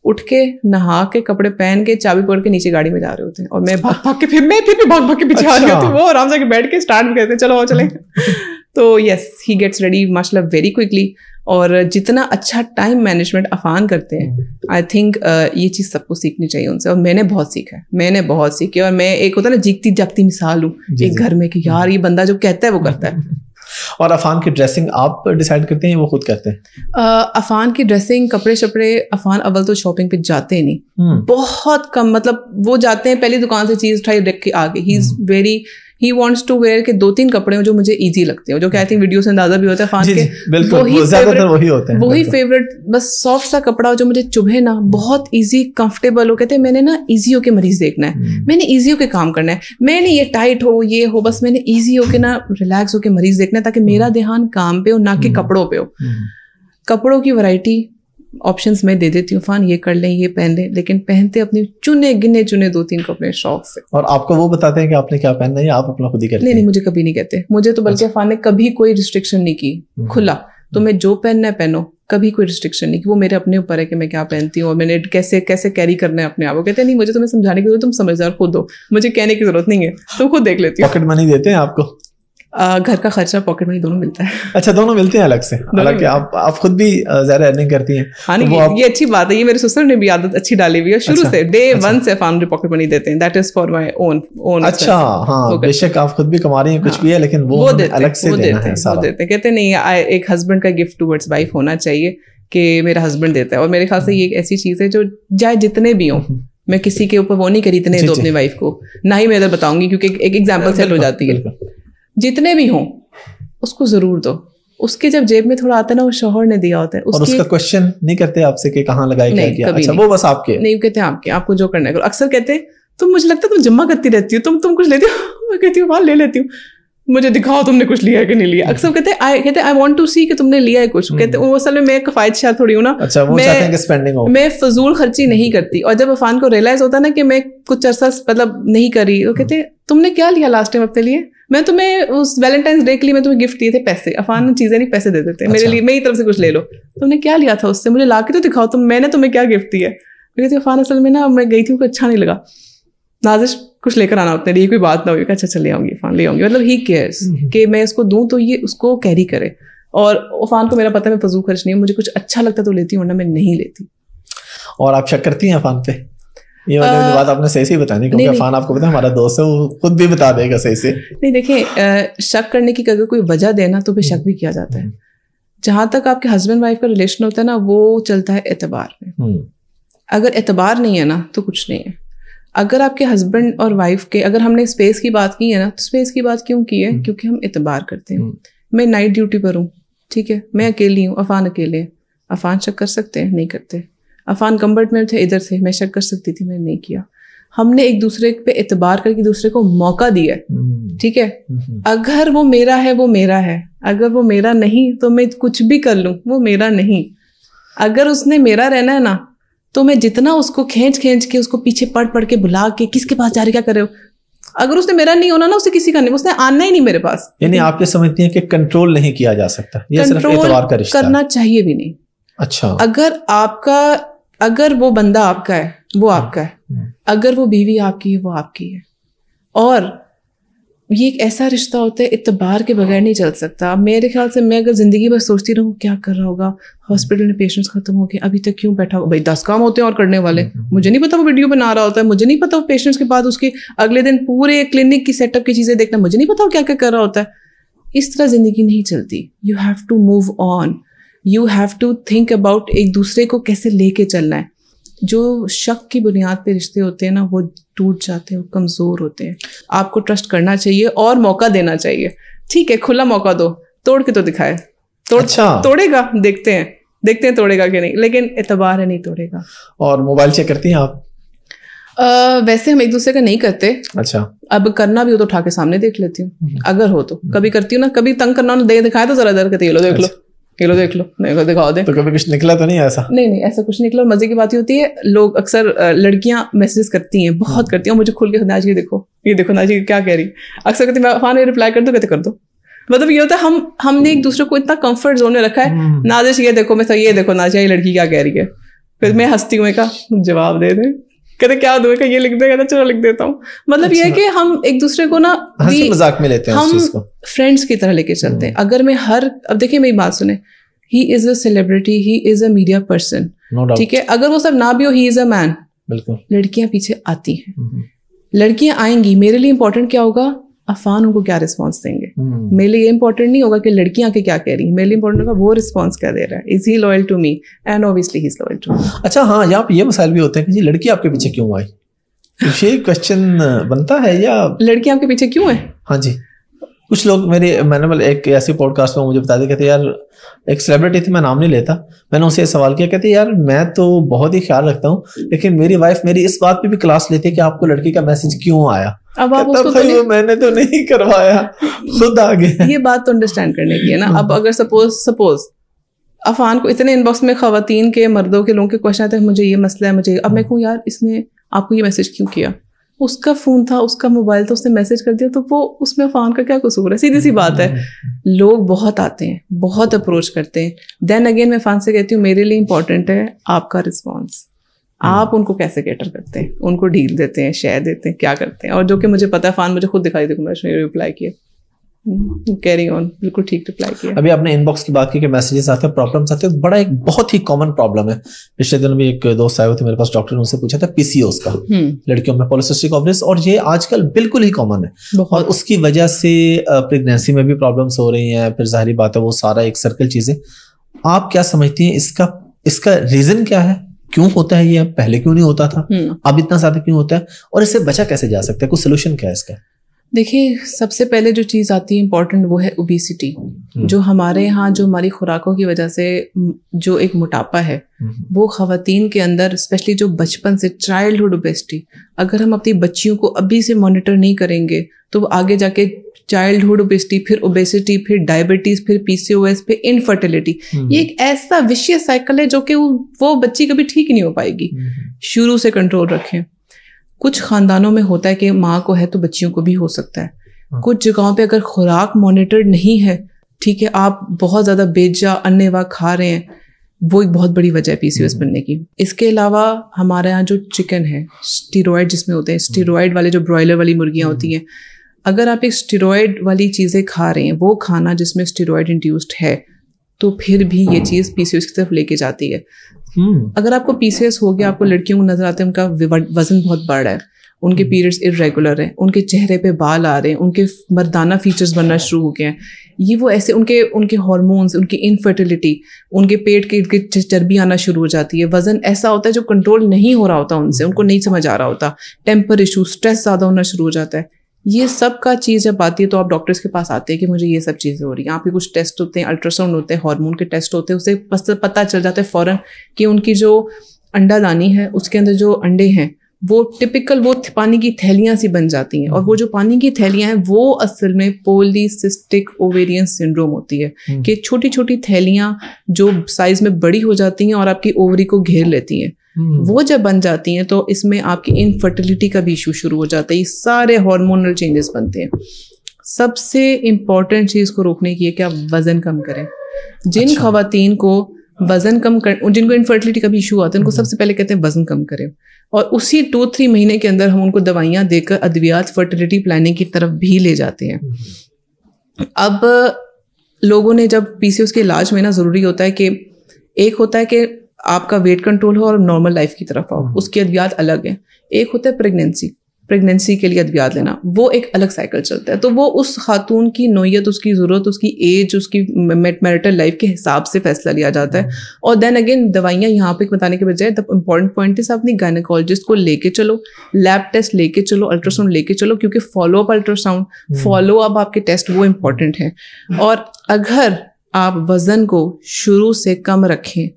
उठ के नहा के कपड़े पहन के चाबी पकड़ के नीचे गाड़ी में जा रहे होते हैं और मैं भाग भाग के फिर मैं फिर भी भाग भाग के पीछे आ रही अच्छा। होती वो आराम से बैठ के स्टार्ट करते हैं चलो चले <laughs> तो यस ही गेट्स रेडी माशाल्लाह वेरी क्विकली और जितना अच्छा टाइम मैनेजमेंट अफान करते हैं आई थिंक uh, ये चीज़ सबको सीखनी चाहिए उनसे और मैंने बहुत सीखा है मैंने बहुत सीखी और मैं एक होता है ना जीतती जागती मिसाल हूँ एक घर में कि यार ये बंदा जो कहता है वो हम्म। करता है <laughs> और अफान की ड्रेसिंग आप डिसाइड करते हैं वो खुद करते हैं अफान की ड्रेसिंग कपड़े शपड़े अफान अव्वल तो शॉपिंग पे जाते ही नहीं हम्म। बहुत कम मतलब वो जाते हैं पहली दुकान से चीज़ उठाई रख के आगे he is very he wants to wear के दो तीन कपड़े हो जो मुझे ईजी लगते हैं जो कि आई थिंक वीडियो से अंदाजा भी होता है फान के वही वही होते हैं वही फेवरेट बस सॉफ्ट सा कपड़ा हो जो मुझे चुभे ना बहुत ईजी कंफर्टेबल हो कहते हैं मैंने ना ईजी होके मरीज देखना है हम्म। मैंने ईजी होके काम करना है मैंने ये टाइट हो ये हो बस मैंने ईजी होके ना रिलैक्स होके मरीज देखना है ताकि मेरा हम्म। ध्यान काम पे हो ना कि हम्म। कपड़ों पे हो कपड़ों की वैरायटी ऑप्शन मैं दे देती हूँ फान ये कर लें ये पहन लें लेकिन पहनते अपने चुने गिने चुने दो तीन को अपने शौक से और आपको वो बताते हैं कि आपने क्या पहनना है आप अपना खुद ही करते नहीं नहीं मुझे कभी नहीं कहते मुझे तो बल्कि अच्छा। फान ने कभी कोई रिस्ट्रिक्शन नहीं की हम्म। खुला तो मैं हम्म। जो पहनना है पहनो कभी कोई रिस्ट्रिक्शन नहीं कि वो मेरे अपने ऊपर है कि मैं क्या पहनती हूँ और मैंने कैसे कैसे कैरी करना है अपने आप को कहते हैं नहीं मुझे तुम्हें समझाने की जरूरत तुम समझदार खुद दो मुझे कहने की जरूरत नहीं है तुम खुद देख लेती हो पॉकेट मनी देते हैं आपको घर का खर्चा पॉकेट मनी दोनों मिलता है अच्छा दोनों मिलते हैं अलग से हालांकि आप आप खुद भी ज्यादा अर्निंग करती हैं हाँ तो ये, ये अच्छी बात है ये मेरे ससुर ने भी आदत अच्छी डाली हुई है शुरू अच्छा, से डे अच्छा, वन से फाउंड पॉकेट मनी देते हैं that is for my own own अच्छा हाँ बेशक आप खुद भी कमा रही हैं कुछ हाँ। भी है लेकिन वो अलग से देते हैं कहते नहीं एक हस्बैंड का गिफ्ट टूवर्ड्स वाइफ होना चाहिए कि मेरा हस्बैंड देता है और मेरे ख्याल से हम्म। ये एक ऐसी चीज़ है जो चाहे जितने भी हो हम्म। मैं किसी के ऊपर वो नहीं करी इतने दो अपनी वाइफ को ना ही मैं इधर बताऊंगी क्योंकि एक एग्जाम्पल सेट हो जाती है जितने भी हों उसको जरूर दो उसके जब जेब में थोड़ा आता है ना वो शोहर ने दिया होता है और उसका क्वेश्चन नहीं करते आपसे कि कहाँ लगाए क्या किया अच्छा वो बस आपके नहीं कहते आपके आपको जो करना है अक्सर कहते हैं तुम मुझे लगता है तुम जमा करती रहती हो तुम तुम कुछ लेती हो <laughs> मैं कहती हूँ हाँ ले लेती हूँ मुझे दिखाओ तुमने कुछ लिया है कि नहीं लिया अक्सर कहते हैं कहते आई वांट टू सी कि तुमने लिया है कुछ कहते हम्म। वो असल में मैं कफायत शार थोड़ी हूँ ना अच्छा, वो मैं, चाहते हैं कि स्पेंडिंग हो मैं फजूल खर्ची नहीं करती और जब अफान को रियलाइज होता ना कि मैं कुछ अरसा मतलब नहीं करी वो कहते तुमने क्या लिया लास्ट टाइम अपने लिए मैं तुम्हें उस वैलेंटाइंस डे के लिए मैं तुम्हें गिफ्ट दिए थे पैसे अफान चीज़ें नहीं पैसे दे देते अच्छा। मेरे लिए मेरी तरफ से कुछ ले लो तुमने क्या लिया था उससे मुझे ला के तो दिखाओ तुम मैंने तुम्हें क्या गिफ्ट दिया मैं कहती अफान असल में ना मैं गई थी उनको अच्छा नहीं लगा नाजिश कुछ लेकर आना उतने लिए कोई बात ना होगी अच्छा चले आऊंगी अफान ले आऊंगी मतलब ही हम्म। केयर्स कि मैं इसको दूँ तो ये उसको कैरी करे और उफान को मेरा पता है मैं फजू खर्च नहीं है मुझे कुछ अच्छा लगता तो लेती हूँ वरना मैं नहीं लेती और आप शक करती हैं अफान पे ये बात आपने सही से बतानी क्योंकि अफान आपको पता हमारा दोस्त है वो खुद भी बता देगा सही से नहीं देखिए शक करने की अगर कोई वजह देना तो शक हम्म। भी किया जाता है हम्म। जहां तक आपके हस्बैंड वाइफ का रिलेशन होता है ना वो चलता है एतबार में हम्म। अगर एतबार नहीं है ना तो कुछ नहीं है अगर आपके हस्बैंड और वाइफ के अगर हमने स्पेस की बात की है ना तो स्पेस की बात क्यों की है क्योंकि हम एतबार करते हैं मैं नाइट ड्यूटी पर हूँ ठीक है मैं अकेली हूँ अफान अकेले अफान शक कर सकते हैं नहीं करते अफान कम्बर्ट में थे इधर थे मैं शक कर सकती थी मैंने नहीं किया हमने एक दूसरे पे एतबार करके दूसरे को मौका दिया है हम्म। ठीक है हम्म। अगर वो मेरा है वो मेरा है अगर वो मेरा नहीं तो मैं कुछ भी कर लूँ वो मेरा नहीं अगर उसने मेरा रहना है ना तो मैं जितना उसको खींच खींच के उसको पीछे पढ़ पढ़ के बुला के किसके पास जा रहे क्या कर रहे हो अगर उसने मेरा नहीं होना ना उसे किसी का नहीं उसने आना ही नहीं मेरे पास यानी आप ये समझती हैं कि कंट्रोल नहीं किया जा सकता ये सिर्फ का करना चाहिए भी नहीं अच्छा अगर आपका अगर वो बंदा आपका है वो हम्म, आपका है हम्म। अगर वो बीवी आपकी है वो आपकी है और ये एक ऐसा रिश्ता होता है इतबार के बगैर नहीं चल सकता मेरे ख्याल से मैं अगर ज़िंदगी भर सोचती रहूँ क्या कर रहा होगा हॉस्पिटल में पेशेंट्स खत्म हो गए अभी तक क्यों बैठा होगा भाई दस काम होते हैं और करने वाले हम्म, मुझे नहीं पता वो वीडियो बना रहा होता है मुझे नहीं पता वो पेशेंट्स के बाद उसके अगले दिन पूरे क्लिनिक की सेटअप की चीज़ें देखना मुझे नहीं पता वो क्या क्या कर रहा होता है इस तरह ज़िंदगी नहीं चलती you have to move on you have to think about एक दूसरे को कैसे लेके चलना है जो शक की बुनियाद पे रिश्ते होते हैं ना वो टूट जाते हैं वो कमज़ोर होते हैं आपको ट्रस्ट करना चाहिए और मौका देना चाहिए ठीक है खुला मौका दो तोड़ के तो दिखाए तोड़ अच्छा। तोड़ेगा देखते हैं देखते हैं तोड़ेगा कि नहीं लेकिन एतबार है नहीं तोड़ेगा और मोबाइल चेक करती हैं आप आ, वैसे हम एक दूसरे का नहीं करते अच्छा अब करना भी हो तो उठा के सामने देख लेती हूँ हम्म। अगर हो तो कभी करती हूँ ना कभी तंग करना दे दिखाए तो जरा दर करती लो देख अच्छा। लो ये लो देख लो देखो दिखाओ दे तो कभी कुछ निकला तो नहीं ऐसा नहीं नहीं ऐसा कुछ निकला और मजे की बात ही होती है लोग अक्सर लड़कियां मैसेज करती हैं बहुत हम्म। करती हैं मुझे खुल के नाजी देखो ये देखो नाजी क्या कह रही अक्सर कहती मैं फान रिप्लाई कर दो कहते कर दो मतलब ये होता है हम हमने एक दूसरे को इतना कंफर्ट जोन में रखा है हम्म। नाजिश ये देखो मैं सही ये देखो नाजिया ये लड़की क्या कह रही है फिर हम्म। मैं हंसती हूँ मैं कहा जवाब दे दें कहते क्या दो ये लिख दे कहते तो चलो लिख देता हूँ मतलब अच्छा। है कि हम एक दूसरे को ना हंसी मजाक में लेते हैं हम फ्रेंड्स की तरह लेके चलते हैं हम्म। अगर मैं हर अब देखिए मेरी बात सुने he is a celebrity he is a media person ठीक है अगर वो सब ना भी हो ही इज अ मैन बिल्कुल लड़कियां पीछे आती हैं हम्म। लड़कियां आएंगी मेरे लिए इंपॉर्टेंट क्या होगा अफान उनको क्या रिस्पॉन्स देंगे hmm. मेरे लिए इंपॉर्टेंट नहीं होगा कि लड़कियां के क्या कह रही हैं मेरे लिए इंपॉर्टेंट होगा वो रिस्पॉन्स क्या दे रहा है is he loyal to me and obviously he is loyal to अच्छा हाँ यहाँ पे ये मसाइल भी होते हैं कि जी लड़की आपके पीछे क्यों आई ये क्वेश्चन बनता है या लड़की आपके पीछे क्यों है हाँ जी कुछ लोग मेरे मैंने मतलब एक ऐसी पॉडकास्ट में मुझे बता दिया कहते यार एक सेलिब्रिटी थी मैं नाम नहीं लेता मैंने उनसे सवाल किया कहते यार मैं तो बहुत ही ख्याल रखता हूँ लेकिन मेरी वाइफ मेरी इस बात पे भी क्लास लेती है कि आपको लड़की का मैसेज क्यों आया अब आप उसको तो मैंने तो नहीं करवाया खुद आ गया ये बात तो अंडरस्टैंड करने की है ना अब अगर सपोज सपोज अफान को इतने इनबॉक्स में खातन के मर्दों के लोगों के क्वेश्चन आते हैं मुझे ये मसला है मुझे अब मैं कहूँ यार इसने आपको ये मैसेज क्यों किया उसका फ़ोन था उसका मोबाइल था उसने मैसेज कर दिया तो वो उसमें अफान का क्या कसूर है सीधी सी बात है हम्म। लोग बहुत आते हैं बहुत अप्रोच करते हैं देन अगेन मैं फान से कहती हूँ मेरे लिए इंपॉर्टेंट है आपका रिस्पॉन्स हम्म। आप उनको कैसे कैटर करते हैं उनको ढील देते हैं शेयर देते हैं क्या करते हैं और जो कि मुझे पता है फान मुझे खुद दिखाई देखो मैंने रिप्लाई किया कैरी हम्म, ऑन बिल्कुल ठीक रिप्लाई किया अभी आपने इनबॉक्स की बात की कि मैसेजेस आते हैं प्रॉब्लम्स आते हैं तो बड़ा एक बहुत ही कॉमन प्रॉब्लम है पिछले दिन भी एक दोस्त आए हुए थे मेरे पास डॉक्टर ने उनसे पूछा था पीसीओस का हम्म। लड़कियों में पोलिसिस्टिक ऑफिस और ये आजकल बिल्कुल ही कॉमन है और उसकी वजह से प्रेगनेंसी में भी प्रॉब्लम्स हो रही हैं फिर जाहिर बात है वो सारा एक सर्कल चीज़ें आप क्या समझती हैं इसका इसका रीज़न क्या है क्यों होता है ये पहले क्यों नहीं होता था हम्म। अब इतना ज्यादा क्यों होता है और इससे बचा कैसे जा सकता है कुछ सोल्यूशन क्या है इसका देखिए सबसे पहले जो चीज़ आती है इम्पोर्टेंट वो है ओबेसिटी हम्म। जो हमारे यहाँ जो हमारी खुराकों की वजह से हम्म, जो एक मोटापा है हम्म। वो खातन के अंदर स्पेशली जो बचपन से चाइल्डहुड ओबेसिटी अगर हम अपनी बच्चियों को अभी से मॉनिटर नहीं करेंगे तो वो आगे जाके चाइल्डहुड ओबेसिटी फिर ओबेसिटी फिर डायबिटीज फिर पीसीओएस फिर इनफर्टिलिटी ये एक ऐसा विषय साइकिल है जो कि वो बच्ची कभी ठीक नहीं हो पाएगी शुरू से कंट्रोल रखें कुछ खानदानों में होता है कि माँ को है तो बच्चियों को भी हो सकता है हाँ। कुछ जगहों पे अगर खुराक मॉनिटर नहीं है ठीक है आप बहुत ज़्यादा बेजा अन्य खा रहे हैं वो एक बहुत बड़ी वजह है पीसीओएस हम्म। बनने की इसके अलावा हमारे यहाँ जो चिकन है स्टीरोड जिसमें होते हैं स्टीरोड वाले जो ब्रॉयलर वाली मुर्गियाँ होती हैं अगर आप एक स्टीरोड वाली चीज़ें खा रहे हैं वो खाना जिसमें स्टीरोड इंड्यूस्ड है तो फिर भी ये चीज़ पी की तरफ लेके जाती है हम्म। अगर आपको पीसीएस हो गया आपको लड़कियों को नजर आते हैं उनका वजन बहुत बढ़ रहा है उनके पीरियड्स हम्म। इरेगुलर हैं उनके चेहरे पे बाल आ रहे हैं उनके मर्दाना फीचर्स बनना हाँ। शुरू हो गए हैं ये वो ऐसे उनके उनके हॉर्मोन्स उनकी इनफर्टिलिटी उनके पेट के इर्द चर्बी आना शुरू हो जाती है वजन ऐसा होता है जो कंट्रोल नहीं हो रहा होता उनसे उनको नहीं समझ आ रहा होता टेम्पर इशू स्ट्रेस ज़्यादा होना शुरू हो जाता है ये सब का चीज़ जब आती है तो आप डॉक्टर्स के पास आते हैं कि मुझे ये सब चीज़ें हो रही हैं आपके कुछ टेस्ट होते हैं अल्ट्रासाउंड होते हैं हार्मोन के टेस्ट होते हैं उसे पता चल जाता है फ़ौरन कि उनकी जो अंडा दानी है उसके अंदर जो अंडे हैं वो टिपिकल वो पानी की थैलियाँ सी बन जाती हैं और वो हम्म। जो पानी की थैलियाँ हैं वो असल में पोलिसिस्टिक ओवेरियन सिंड्रोम होती है हम्म। कि छोटी छोटी थैलियाँ जो साइज में बड़ी हो जाती हैं और आपकी ओवरी को घेर लेती हैं वो hmm. जब बन जाती हैं तो इसमें आपकी इनफर्टिलिटी का भी इशू शुरू हो जाता है ये सारे हार्मोनल चेंजेस बनते हैं सबसे इम्पॉर्टेंट चीज़ को रोकने की है कि आप वज़न कम करें जिन अच्छा। खातन को वज़न कम कर जिनको इनफर्टिलिटी का भी इशू आता है उनको hmm. सबसे पहले कहते हैं वज़न कम करें और उसी टू थ्री महीने के अंदर हम उनको दवाइयाँ देकर अद्वियात फर्टिलिटी प्लानिंग की तरफ भी ले जाते हैं hmm. अब लोगों ने जब पीसीओएस के इलाज में ना ज़रूरी होता है कि एक होता है कि आपका वेट कंट्रोल हो और नॉर्मल लाइफ की तरफ आओ हम्म। उसके अद्वियात अलग हैं एक होता है प्रेगनेंसी प्रेगनेंसी के लिए अद्वियात लेना वो एक अलग साइकिल चलता है तो वो उस खातून की नोयत उसकी ज़रूरत उसकी एज उसकी मैरिटल लाइफ के हिसाब से फैसला लिया जाता है हम्म। और देन अगेन दवाइयाँ यहाँ पे बताने के बजाय द इम्पॉर्टेंट पॉइंट इस अपनी गायनकोलॉजिस्ट को लेके चलो लैब टेस्ट लेके चलो अल्ट्रासाउंड लेके चलो क्योंकि follow up ultrasound follow up आपके टेस्ट वो इम्पॉर्टेंट है हम्म। और अगर आप वज़न को शुरू से कम रखें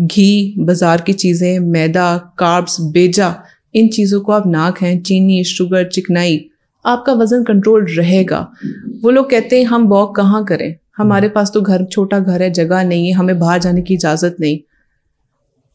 घी बाज़ार की चीज़ें मैदा कार्ब्स बेजा इन चीज़ों को आप ना खाएं चीनी शुगर चिकनाई आपका वज़न कंट्रोल रहेगा वो लोग कहते हैं हम वॉक कहाँ करें हमारे पास तो घर छोटा घर है जगह नहीं है हमें बाहर जाने की इजाज़त नहीं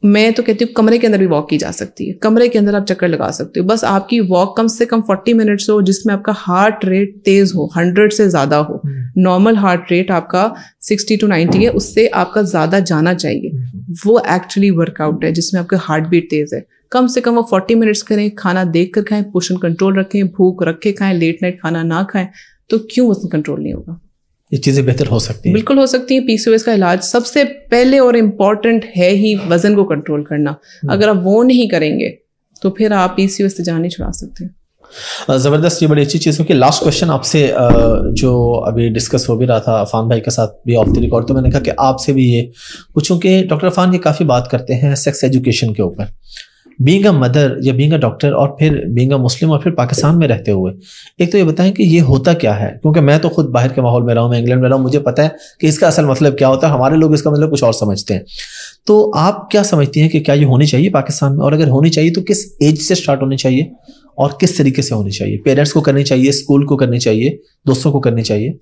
मैं तो कहती हूँ कमरे के अंदर भी वॉक की जा सकती है कमरे के अंदर आप चक्कर लगा सकते हो बस आपकी वॉक कम से कम फोर्टी मिनट्स हो जिसमें आपका हार्ट रेट तेज हो हंड्रेड से ज़्यादा हो नॉर्मल हार्ट रेट आपका सिक्सटी टू नाइनटी है उससे आपका ज़्यादा जाना चाहिए हम्म। वो एक्चुअली वर्कआउट है जिसमें आपका हार्ट बीट तेज़ है कम से कम वो फोर्टी मिनट्स करें खाना देख कर खाएं पोषण कंट्रोल रखें भूख रखे खाएं लेट नाइट खाना ना खाएं तो क्यों वजन कंट्रोल नहीं होगा ये चीज़ें बेहतर हो सकती हैं बिल्कुल हो सकती हैं पी का इलाज सबसे पहले और इम्पॉर्टेंट है ही वजन को कंट्रोल करना हम्म। अगर आप वो नहीं करेंगे तो फिर आप पी सी से जान नहीं छुड़ा सकते ज़बरदस्त ये बड़ी अच्छी चीज़ क्योंकि लास्ट क्वेश्चन आपसे जो अभी डिस्कस हो भी रहा था अफान भाई के साथ भी ऑफ द रिकॉर्ड तो मैंने कहा कि आपसे भी ये पूछूँ कि डॉक्टर अफान ये काफ़ी बात करते हैं सेक्स एजुकेशन के ऊपर बींग अ मदर या बींग अ डॉक्टर और फिर बींग अ मुस्लिम और फिर पाकिस्तान में रहते हुए एक तो ये बताएं कि ये होता क्या है क्योंकि मैं तो खुद बाहर के माहौल में रहा हूँ मैं इंग्लैंड में रहा हूँ मुझे पता है कि इसका असल मतलब क्या होता है हमारे लोग इसका मतलब कुछ और समझते हैं तो आप क्या समझती हैं कि क्या ये होनी चाहिए पाकिस्तान में और अगर होनी चाहिए तो किस एज से स्टार्ट होनी चाहिए और किस तरीके से होनी चाहिए पेरेंट्स को करनी चाहिए स्कूल को करनी चाहिए दोस्तों को करनी चाहिए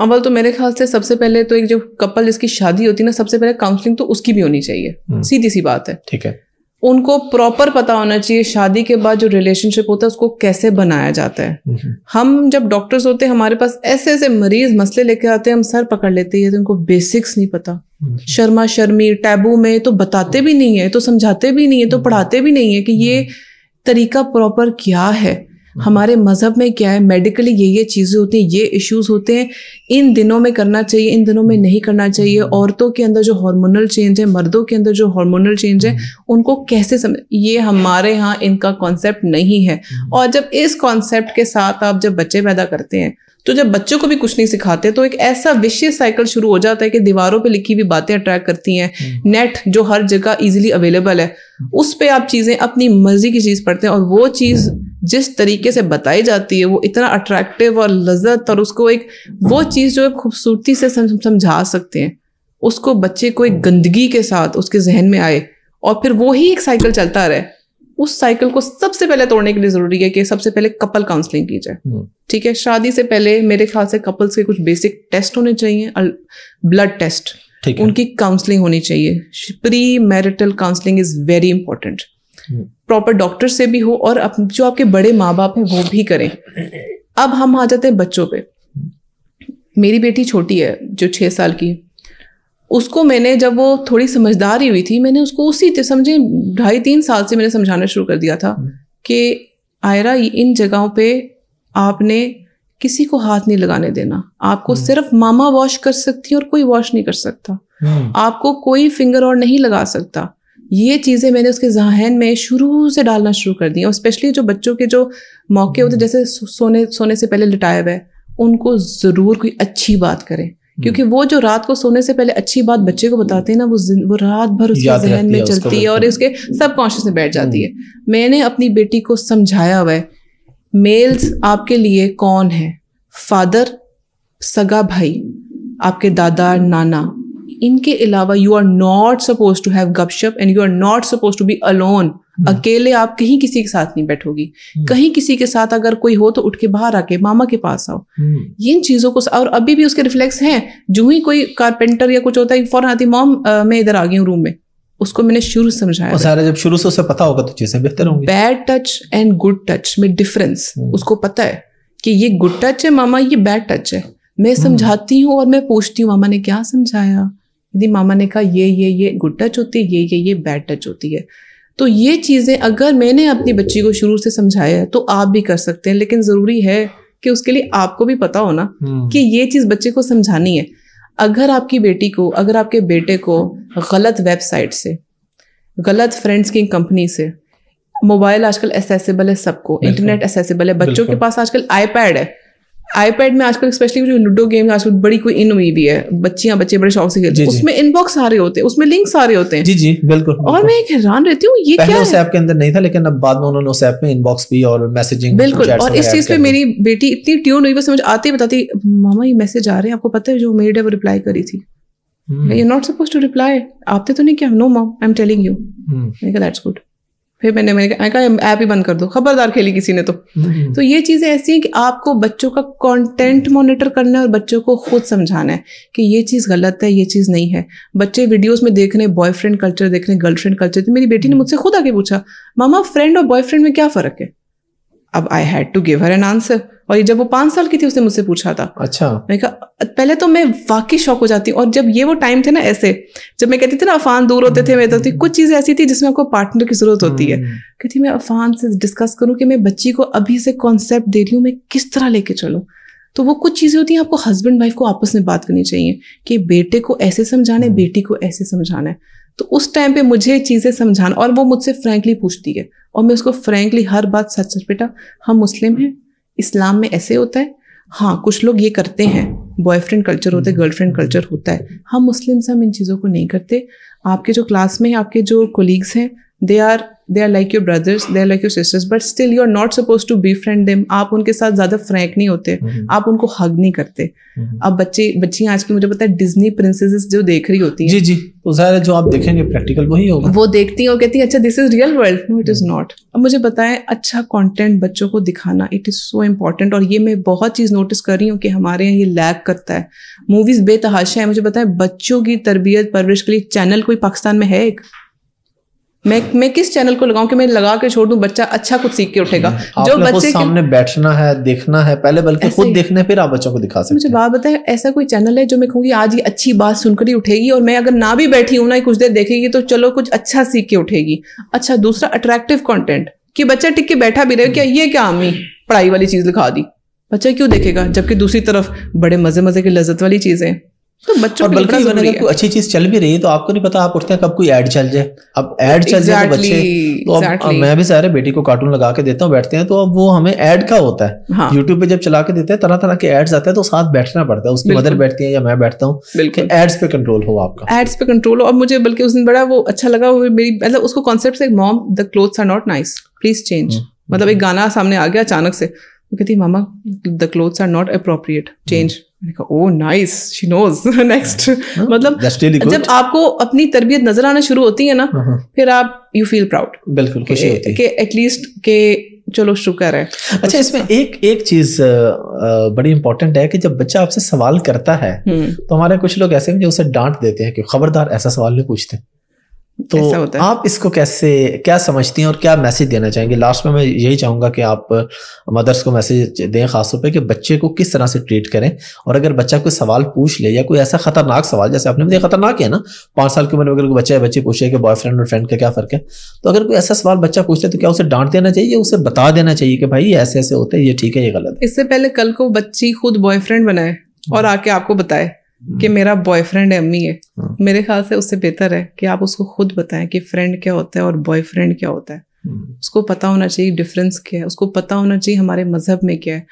अमल तो मेरे ख्याल से सबसे पहले तो एक जो कपल जिसकी शादी होती है ना सबसे पहले काउंसलिंग तो उसकी भी होनी चाहिए हम्म। सीधी सी बात है ठीक है उनको प्रॉपर पता होना चाहिए शादी के बाद जो रिलेशनशिप होता है उसको कैसे बनाया जाता है हम्म। हम जब डॉक्टर्स होते हैं हमारे पास ऐसे ऐसे मरीज मसले लेके आते हैं हम सर पकड़ लेते हैं तो उनको बेसिक्स नहीं पता हम्म। शर्मा शर्मी टैबू में तो बताते भी नहीं है तो समझाते भी नहीं है तो हम्म। पढ़ाते भी नहीं है कि ये तरीका प्रॉपर क्या है हमारे मज़हब में क्या है मेडिकली ये ये चीज़ें होती हैं ये इश्यूज़ होते हैं इन दिनों में करना चाहिए इन दिनों में हम्म। नहीं करना चाहिए हम्म। औरतों के अंदर जो हार्मोनल चेंज है मर्दों के अंदर जो हार्मोनल चेंज है हम्म। उनको कैसे समझ ये हमारे यहाँ इनका कॉन्सेप्ट नहीं है और जब इस कॉन्सेप्ट के साथ आप जब बच्चे पैदा करते हैं तो जब बच्चों को भी कुछ नहीं सिखाते तो एक ऐसा विषय साइकिल शुरू हो जाता है कि दीवारों पर लिखी हुई बातें अट्रैक्ट करती हैं नेट हम्म। जो हर जगह ईजिली अवेलेबल है हम्म। उस पर आप चीज़ें अपनी मर्जी की चीज़ पढ़ते हैं और वो चीज़ जिस तरीके से बताई जाती है वो इतना अट्रैक्टिव और लजत और उसको एक वो चीज़ जो खूबसूरती से समझा सकते हैं उसको बच्चे को एक गंदगी के साथ उसके जहन में आए और फिर वो ही एक साइकिल चलता रहे उस साइकिल को सबसे पहले तोड़ने के लिए जरूरी है कि सबसे पहले कपल काउंसलिंग की जाए ठीक है शादी से पहले मेरे ख्याल से कपल्स के कुछ बेसिक टेस्ट होने चाहिए ब्लड टेस्ट उनकी काउंसलिंग होनी चाहिए pre marital counselling is very important proper doctor से भी हो और अप, जो आपके बड़े माँ बाप हैं वो भी करें अब हम आ जाते हैं बच्चों पे मेरी बेटी छोटी है जो छह साल की उसको मैंने जब वो थोड़ी समझदार ही हुई थी मैंने उसको उसी समझे ढाई तीन साल से मैंने समझाना शुरू कर दिया था हम्म। कि आयरा इन जगहों पे आपने किसी को हाथ नहीं लगाने देना आपको हम्म। सिर्फ मामा वॉश कर सकती और कोई वॉश नहीं कर सकता हम्म। आपको कोई फिंगर और नहीं लगा सकता ये चीज़ें मैंने उसके जहन में शुरू से डालना शुरू कर दी और स्पेशली जो बच्चों के जो मौके होते जैसे सोने सोने से पहले लिटाया हुआ है उनको ज़रूर कोई अच्छी बात करें क्योंकि हम्म। वो जो रात को सोने से पहले अच्छी बात बच्चे को बताते हैं ना वो वो रात भर उसके जहन में चलती है और इसके सब कॉन्शियस में बैठ जाती है हम्म। मैंने अपनी बेटी को समझाया हुआ मेल्स आपके लिए कौन है फादर सगा भाई आपके दादा नाना इनके अलावा you are not suppose to have गपशप and you are not suppose to be alone hmm. अकेले आप कहीं किसी के साथ नहीं बैठोगी हम्म। कहीं किसी के साथ अगर कोई हो तो उठ के बाहर आके मामा के पास आओ हम्म। इन चीजों को और अभी भी उसके रिफ्लेक्स हैं जो ही कोई कारपेंटर या कुछ होता है फौरन आती मॉम मैं इधर आ गई हूँ रूम में उसको मैंने शुरू समझाया और सारा जब शुरू से उसे पता होगा तो चीजें बेहतर होंगी bad touch and good touch में डिफरेंस उसको पता है कि ये गुड टच है मामा ये बैड टच है मैं समझाती हूँ और मैं पूछती हूँ मामा ने क्या समझाया यदि मामा ने कहा ये ये ये गुड टच होती है ये ये ये बैड टच होती है तो ये चीज़ें अगर मैंने अपनी बच्ची को शुरू से समझाया है तो आप भी कर सकते हैं लेकिन ज़रूरी है कि उसके लिए आपको भी पता हो ना हम्म। कि ये चीज़ बच्चे को समझानी है अगर आपकी बेटी को अगर आपके बेटे को गलत वेबसाइट से गलत फ्रेंड्स की कंपनी से मोबाइल आजकल एसेसिबल है सबको इंटरनेट एसेसिबल है बच्चों के पास आजकल आईपैड है आईपैड में आजकल स्पेशली जो लूडो गेम आजकल बड़ी कोई इन हुई भी है बच्चियां बच्चे बड़े शौक से खेलते हैं उसमें इनबॉक्स सारे होते हैं उसमें लिंक सारे होते हैं जी जी बिल्कुल और मैं एक हैरान रहती हूँ ये क्या उस ऐप के अंदर नहीं था लेकिन अब बाद में उन्होंने उस ऐप में इनबॉक्स भी और मैसेजिंग बिल्कुल और इस चीज पे मेरी बेटी इतनी ट्यून हुई वो समझ आती बताती मामा ये मैसेज आ रहे हैं आपको पता है जो मेड है वो रिप्लाई करी थी you not suppose to reply आपने तो नहीं किया no mom I am telling you that's good फिर मैंने मैंने कहा कहा ऐप ही बंद कर दो खबरदार खेली किसी ने तो हम्म। तो ये चीज़ें ऐसी हैं कि आपको बच्चों का कंटेंट मॉनिटर करना है और बच्चों को खुद समझाना है कि ये चीज़ गलत है ये चीज़ नहीं है बच्चे वीडियोस में देख रहे हैं बॉयफ्रेंड कल्चर देख रहे हैं गर्लफ्रेंड कल्चर तो मेरी बेटी ने मुझसे खुद आके पूछा मामा फ्रेंड और बॉयफ्रेंड में क्या फ़र्क है अब I had to give her an answer और जब वो पांच साल की थी उसने मुझसे पूछा था अच्छा मैं कहा पहले तो मैं वाकई शौक हो जाती और जब ये वो टाइम थे ना ऐसे जब मैं कहती थी ना अफान दूर होते थे मेरे तो कुछ चीज़ें ऐसी थी जिसमें आपको पार्टनर की ज़रूरत होती है हम्म। कहती मैं अफान से डिस्कस करूँ कि मैं बच्ची को अभी से कॉन्सेप्ट दे रही हूँ मैं किस तरह लेके चलूँ तो वो कुछ चीज़ें होती हैं आपको हस्बैंड वाइफ को आपस में बात करनी चाहिए कि बेटे को ऐसे समझाना है हम्म। बेटी को ऐसे समझाना है तो उस टाइम पे मुझे चीज़ें समझाना और वो मुझसे फ्रेंकली पूछती है और मैं उसको फ्रेंकली हर बात सच सच बेटा हम मुस्लिम हैं इस्लाम में ऐसे होता है हाँ कुछ लोग ये करते हैं बॉयफ्रेंड कल्चर होता है गर्लफ्रेंड हम्म। कल्चर होता है हम मुस्लिम्स हम इन चीज़ों को नहीं करते आपके जो क्लास में आपके जो कोलीग्स हैं they are they are like your brothers they are like your sisters but still you are not suppose to be friend them आप उनके साथ ज़्यादा फ्रैंक नहीं होते mm-hmm. आप उनको हग नहीं करते mm-hmm. अब बच्चे बच्चियाँ आजकल मुझे पता है डिज्नी प्रिंसेस जो देख रही होती हैं जी जी तो जो आप देखेंगे प्रैक्टिकल वही होगा वो देखती है और कहती अच्छा, mm-hmm. है अच्छा this is real world no it is not अब मुझे बताए अच्छा कॉन्टेंट बच्चों को दिखाना इट इज़ सो इम्पॉर्टेंट और ये मैं बहुत चीज़ नोटिस कर रही हूँ कि हमारे यहाँ ये लैक करता है मूवीज़ बेतहाशा है मुझे बताए बच्चों की तरबियत परवरिश के लिए चैनल कोई पाकिस्तान में है एक मैं मैं किस चैनल को लगाऊं कि मैं लगा के छोड़ दूं बच्चा अच्छा कुछ सीख के उठेगा जो बच्चे सामने बैठना है देखना है पहले बल्कि खुद देखने फिर आप बच्चों को दिखा सकते मुझे बात बताए ऐसा कोई चैनल है जो मैं कहूँगी आज ये अच्छी बात सुनकर ही उठेगी और मैं अगर ना भी बैठी हूँ ना कुछ देर देखेगी तो चलो कुछ अच्छा सीख के उठेगी अच्छा दूसरा अट्रैक्टिव कॉन्टेंट कि बच्चा टिक के बैठा भी रहे क्या ये क्या अम्मी पढ़ाई वाली चीज़ लिखा दी बच्चा क्यों देखेगा जबकि दूसरी तरफ बड़े मज़े मज़े की लज्जत वाली चीज़ें तो बच्चों और बल्कि अगर कोई अच्छी चीज चल भी रही है तो आपको नहीं पता आप उठते हैं कब कोई ऐड चल जाए अब ऐड चल जाए तो बच्चे तो अब, मैं भी सारे बेटी को कार्टून लगा के देता हूँ बैठते हैं तो अब वो हमें ऐड का होता है यूट्यूब हाँ। पे जब चला के देते हैं तरह तरह के एड्स आते हैं तो साथ बैठना पड़ता है उसकी मदर बैठती है या मैं बैठता हूँ एड्स पे कंट्रोल हो आपका एड्स पे कंट्रोल हो अब मुझे बल्कि उस दिन बड़ा वो अच्छा लगा मेरी मतलब उसको कॉन्सेप्ट से mom the clothes are not nice please change मतलब एक गाना सामने आ गया अचानक से वो कहती mama the clothes are not appropriate change oh nice she knows next मतलब जब आपको अपनी तरबियत नजर आना शुरू होती है ना uh-huh. फिर आप यू फील प्राउड बिल्कुल एटलीस्ट के चलो शुक्र है अच्छा तो इसमें एक एक चीज बड़ी इंपॉर्टेंट है कि जब बच्चा आपसे सवाल करता है हम्म। तो हमारे कुछ लोग ऐसे हैं जो उसे डांट देते हैं कि खबरदार ऐसा सवाल नहीं पूछते तो आप इसको कैसे क्या समझती हैं और क्या मैसेज देना चाहेंगे लास्ट में मैं यही चाहूंगा कि आप मदर्स uh, को मैसेज दें खासतौर पे कि बच्चे को किस तरह से ट्रीट करें और अगर बच्चा कोई सवाल पूछ ले या कोई ऐसा खतरनाक सवाल जैसे आपने मुझे खतरनाक है ना पांच साल की उम्र में अगर कोई बच्चा है बच्चे पूछे कि बॉयफ्रेंड और फ्रेंड का क्या फ़र्क है तो अगर कोई ऐसा सवाल बच्चा पूछता है तो क्या उसे डांट देना चाहिए उसे बता देना चाहिए कि भाई ऐसे ऐसे होते हैं ये ठीक है ये गलत इससे पहले कल को बच्ची खुद बॉयफ्रेंड बनाए और हाँ। आके आपको बताए कि हम्म। मेरा बॉयफ्रेंड e है अम्मी हाँ। है मेरे ख्याल से उससे बेहतर है कि आप उसको खुद बताएं कि फ्रेंड क्या होता है और बॉयफ्रेंड क्या होता है हम्म। उसको पता होना चाहिए डिफरेंस क्या है उसको पता होना चाहिए हमारे मजहब में क्या है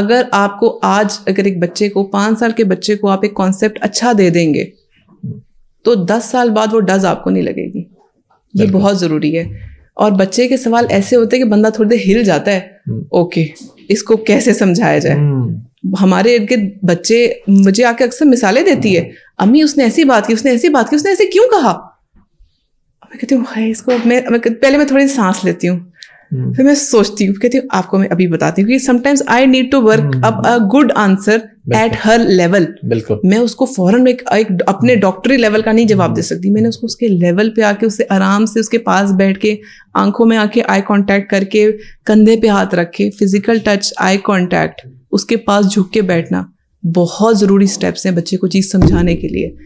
अगर आपको आज अगर एक बच्चे को पाँच साल के बच्चे को आप एक कॉन्सेप्ट अच्छा दे देंगे हम्म। तो दस साल बाद वो डज आपको नहीं लगेगी ये बहुत ज़रूरी है और बच्चे के सवाल ऐसे होते हैं कि बंदा थोड़ी देर हिल जाता है ओके इसको कैसे समझाया जाए हमारे इर्द गिर्द बच्चे मुझे आके अक्सर मिसालें देती है अम्मी उसने ऐसी बात की उसने ऐसी बात की उसने ऐसे क्यों कहा मैं कहती हूँ भाई इसको मैं, पहले मैं थोड़ी सांस लेती हूँ Hmm. फिर मैं सोचती हूँ कहती हूँ आपको मैं अभी बताती हूँ sometimes I need to work up a good answer at her level बिल्कुल मैं उसको फॉरन में एक, एक अपने डॉक्टरी hmm. लेवल का नहीं जवाब दे hmm. सकती मैंने उसको उसके लेवल पे आके उससे आराम से उसके पास बैठ के आंखों में आके आई कांटेक्ट करके कंधे पे हाथ रख के फिजिकल टच आई कांटेक्ट उसके पास झुक के बैठना बहुत ज़रूरी स्टेप्स हैं बच्चे को चीज़ समझाने के लिए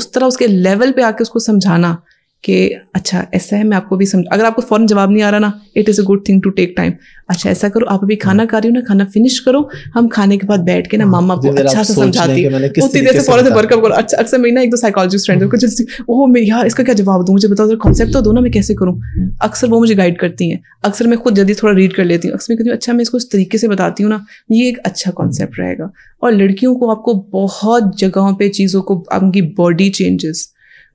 उस तरह उसके लेवल पे आके उसको समझाना कि अच्छा ऐसा है मैं आपको भी समझ अगर आपको फ़ौरन जवाब नहीं आ रहा ना it is a good thing to take time अच्छा ऐसा करो आप अभी खाना खा रही हो ना खाना फिनिश करो हम खाने के बाद बैठ के ना हाँ, मामा आपको अच्छा से समझाती उतनी देर से फ़ौरन से वर्कअप करो अच्छा अक्सर मेरी ना एक दो साइकोलॉजिस्ट फ्रेंड है जैसे ओह मैं यार इसका क्या जवाब दूँ मुझे बताओ कॉन्सेप्ट तो दो ना मैं कैसे करूँ अक्सर वो मुझे गाइड करती हैं अक्सर मैं खुद जल्दी थोड़ा रीड कर लेती हूँ अक्सर मैं कहती हूँ अच्छा मैं इसको इस तरीके से बताती हूँ ना ये एक अच्छा कॉन्सेप्ट रहेगा और लड़कियों को आपको बहुत जगहों पर चीज़ों को उनकी बॉडी चेंजेस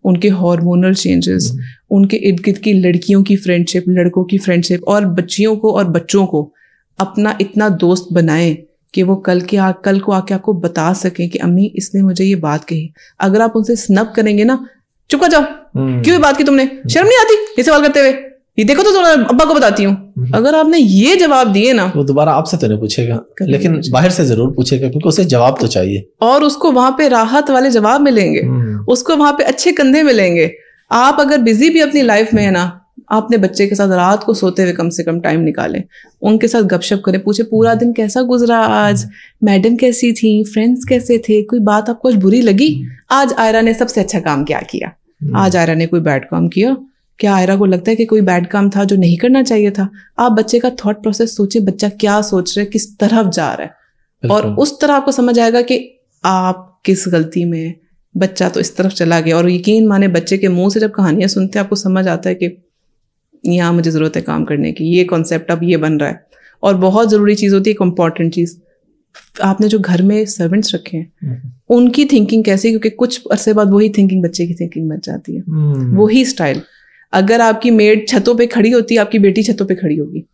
उनके हार्मोनल चेंजेस hmm. उनके इर्द गिर्द की लड़कियों की फ्रेंडशिप लड़कों की फ्रेंडशिप और बच्चियों को और बच्चों को अपना इतना दोस्त बनाएं कि वो कल के आ, कल को आके आपको बता सकें कि अम्मी इसने मुझे ये बात कही अगर आप उनसे स्नप करेंगे ना चुका जाओ hmm. क्यों ये बात की तुमने शर्म नहीं आती ये सवाल करते हुए ये देखो तो थोड़ा अब्बा को बताती हूँ हम्म। अगर आपने ये जवाब दिए ना वो दोबारा आपसे तो नहीं पूछेगा लेकिन बाहर से जरूर पूछेगा क्योंकि उसे जवाब तो चाहिए और उसको वहां पे राहत वाले जवाब मिलेंगे हम्म। उसको वहां पे अच्छे कंधे मिलेंगे आप अगर बिजी भी अपनी लाइफ में है ना आपने बच्चे के साथ रात को सोते हुए कम से कम टाइम निकाले उनके साथ गपशप करें पूछे पूरा दिन कैसा गुजरा आज मैडम कैसी थी फ्रेंड्स कैसे थे कोई बात आपको बुरी लगी हम्म। आज आयरा ने सबसे अच्छा काम क्या किया आज आयरा ने कोई बैड काम किया क्या आयरा को लगता है कि कोई बैड काम था जो नहीं करना चाहिए था आप बच्चे का थॉट प्रोसेस सोचे बच्चा क्या सोच रहा है किस तरफ जा रहा है और उस तरह आपको समझ आएगा कि आप किस गलती में है बच्चा तो इस तरफ चला गया और यकीन माने बच्चे के मुंह से जब कहानियां सुनते हैं आपको समझ आता है कि यहाँ मुझे ज़रूरत है काम करने की ये कॉन्सेप्ट अब ये बन रहा है और बहुत ज़रूरी चीज़ होती है एक इम्पॉर्टेंट चीज़ आपने जो घर में सर्वेंट्स रखे हैं हम्म। उनकी थिंकिंग कैसी क्योंकि कुछ अरसे बाद वही थिंकिंग बच्चे की थिंकिंग बन जाती है हम्म। वही स्टाइल अगर आपकी मेड छतों पे खड़ी होती है आपकी बेटी छतों पे खड़ी होगी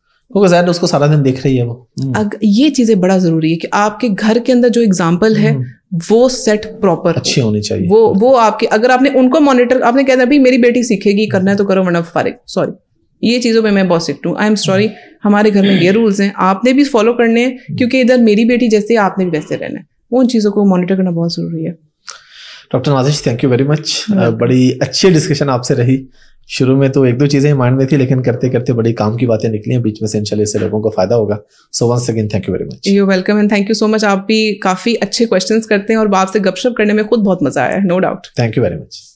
उसको सारा दिन देख रही है वो अग, हम्म। ये चीजें बड़ा जरूरी है कि आपके घर के अंदर जो एग्जाम्पल है हम्म। वो सेट प्रॉपर अच्छी होनी चाहिए वो वो आपके अगर आपने उनको मॉनिटर आपने कहना भाई मेरी बेटी सीखेगी करना है तो करो वरना फारिग सॉरी ये चीज़ों पे मैं बहुत सीख हूँ आई एम सॉरी हमारे घर में ये रूल्स हैं आपने भी फॉलो करने हैं हम्म। क्योंकि इधर मेरी बेटी जैसे आपने भी वैसे रहना है उन चीज़ों को मॉनिटर करना बहुत ज़रूरी है doctor Nazish thank you very much बड़ी अच्छी डिस्कशन आपसे रही शुरू में तो एक दो चीज़ें माइंड में थी लेकिन करते करते बड़ी काम की बातें निकली हैं बीच में से इंशाल्लाह इससे लोगों को फायदा होगा so once again thank you very much you welcome and thank you so much आप भी काफ़ी अच्छे क्वेश्चंस करते हैं और आपसे गपशप करने में खुद बहुत मज़ा आया no doubt thank you very much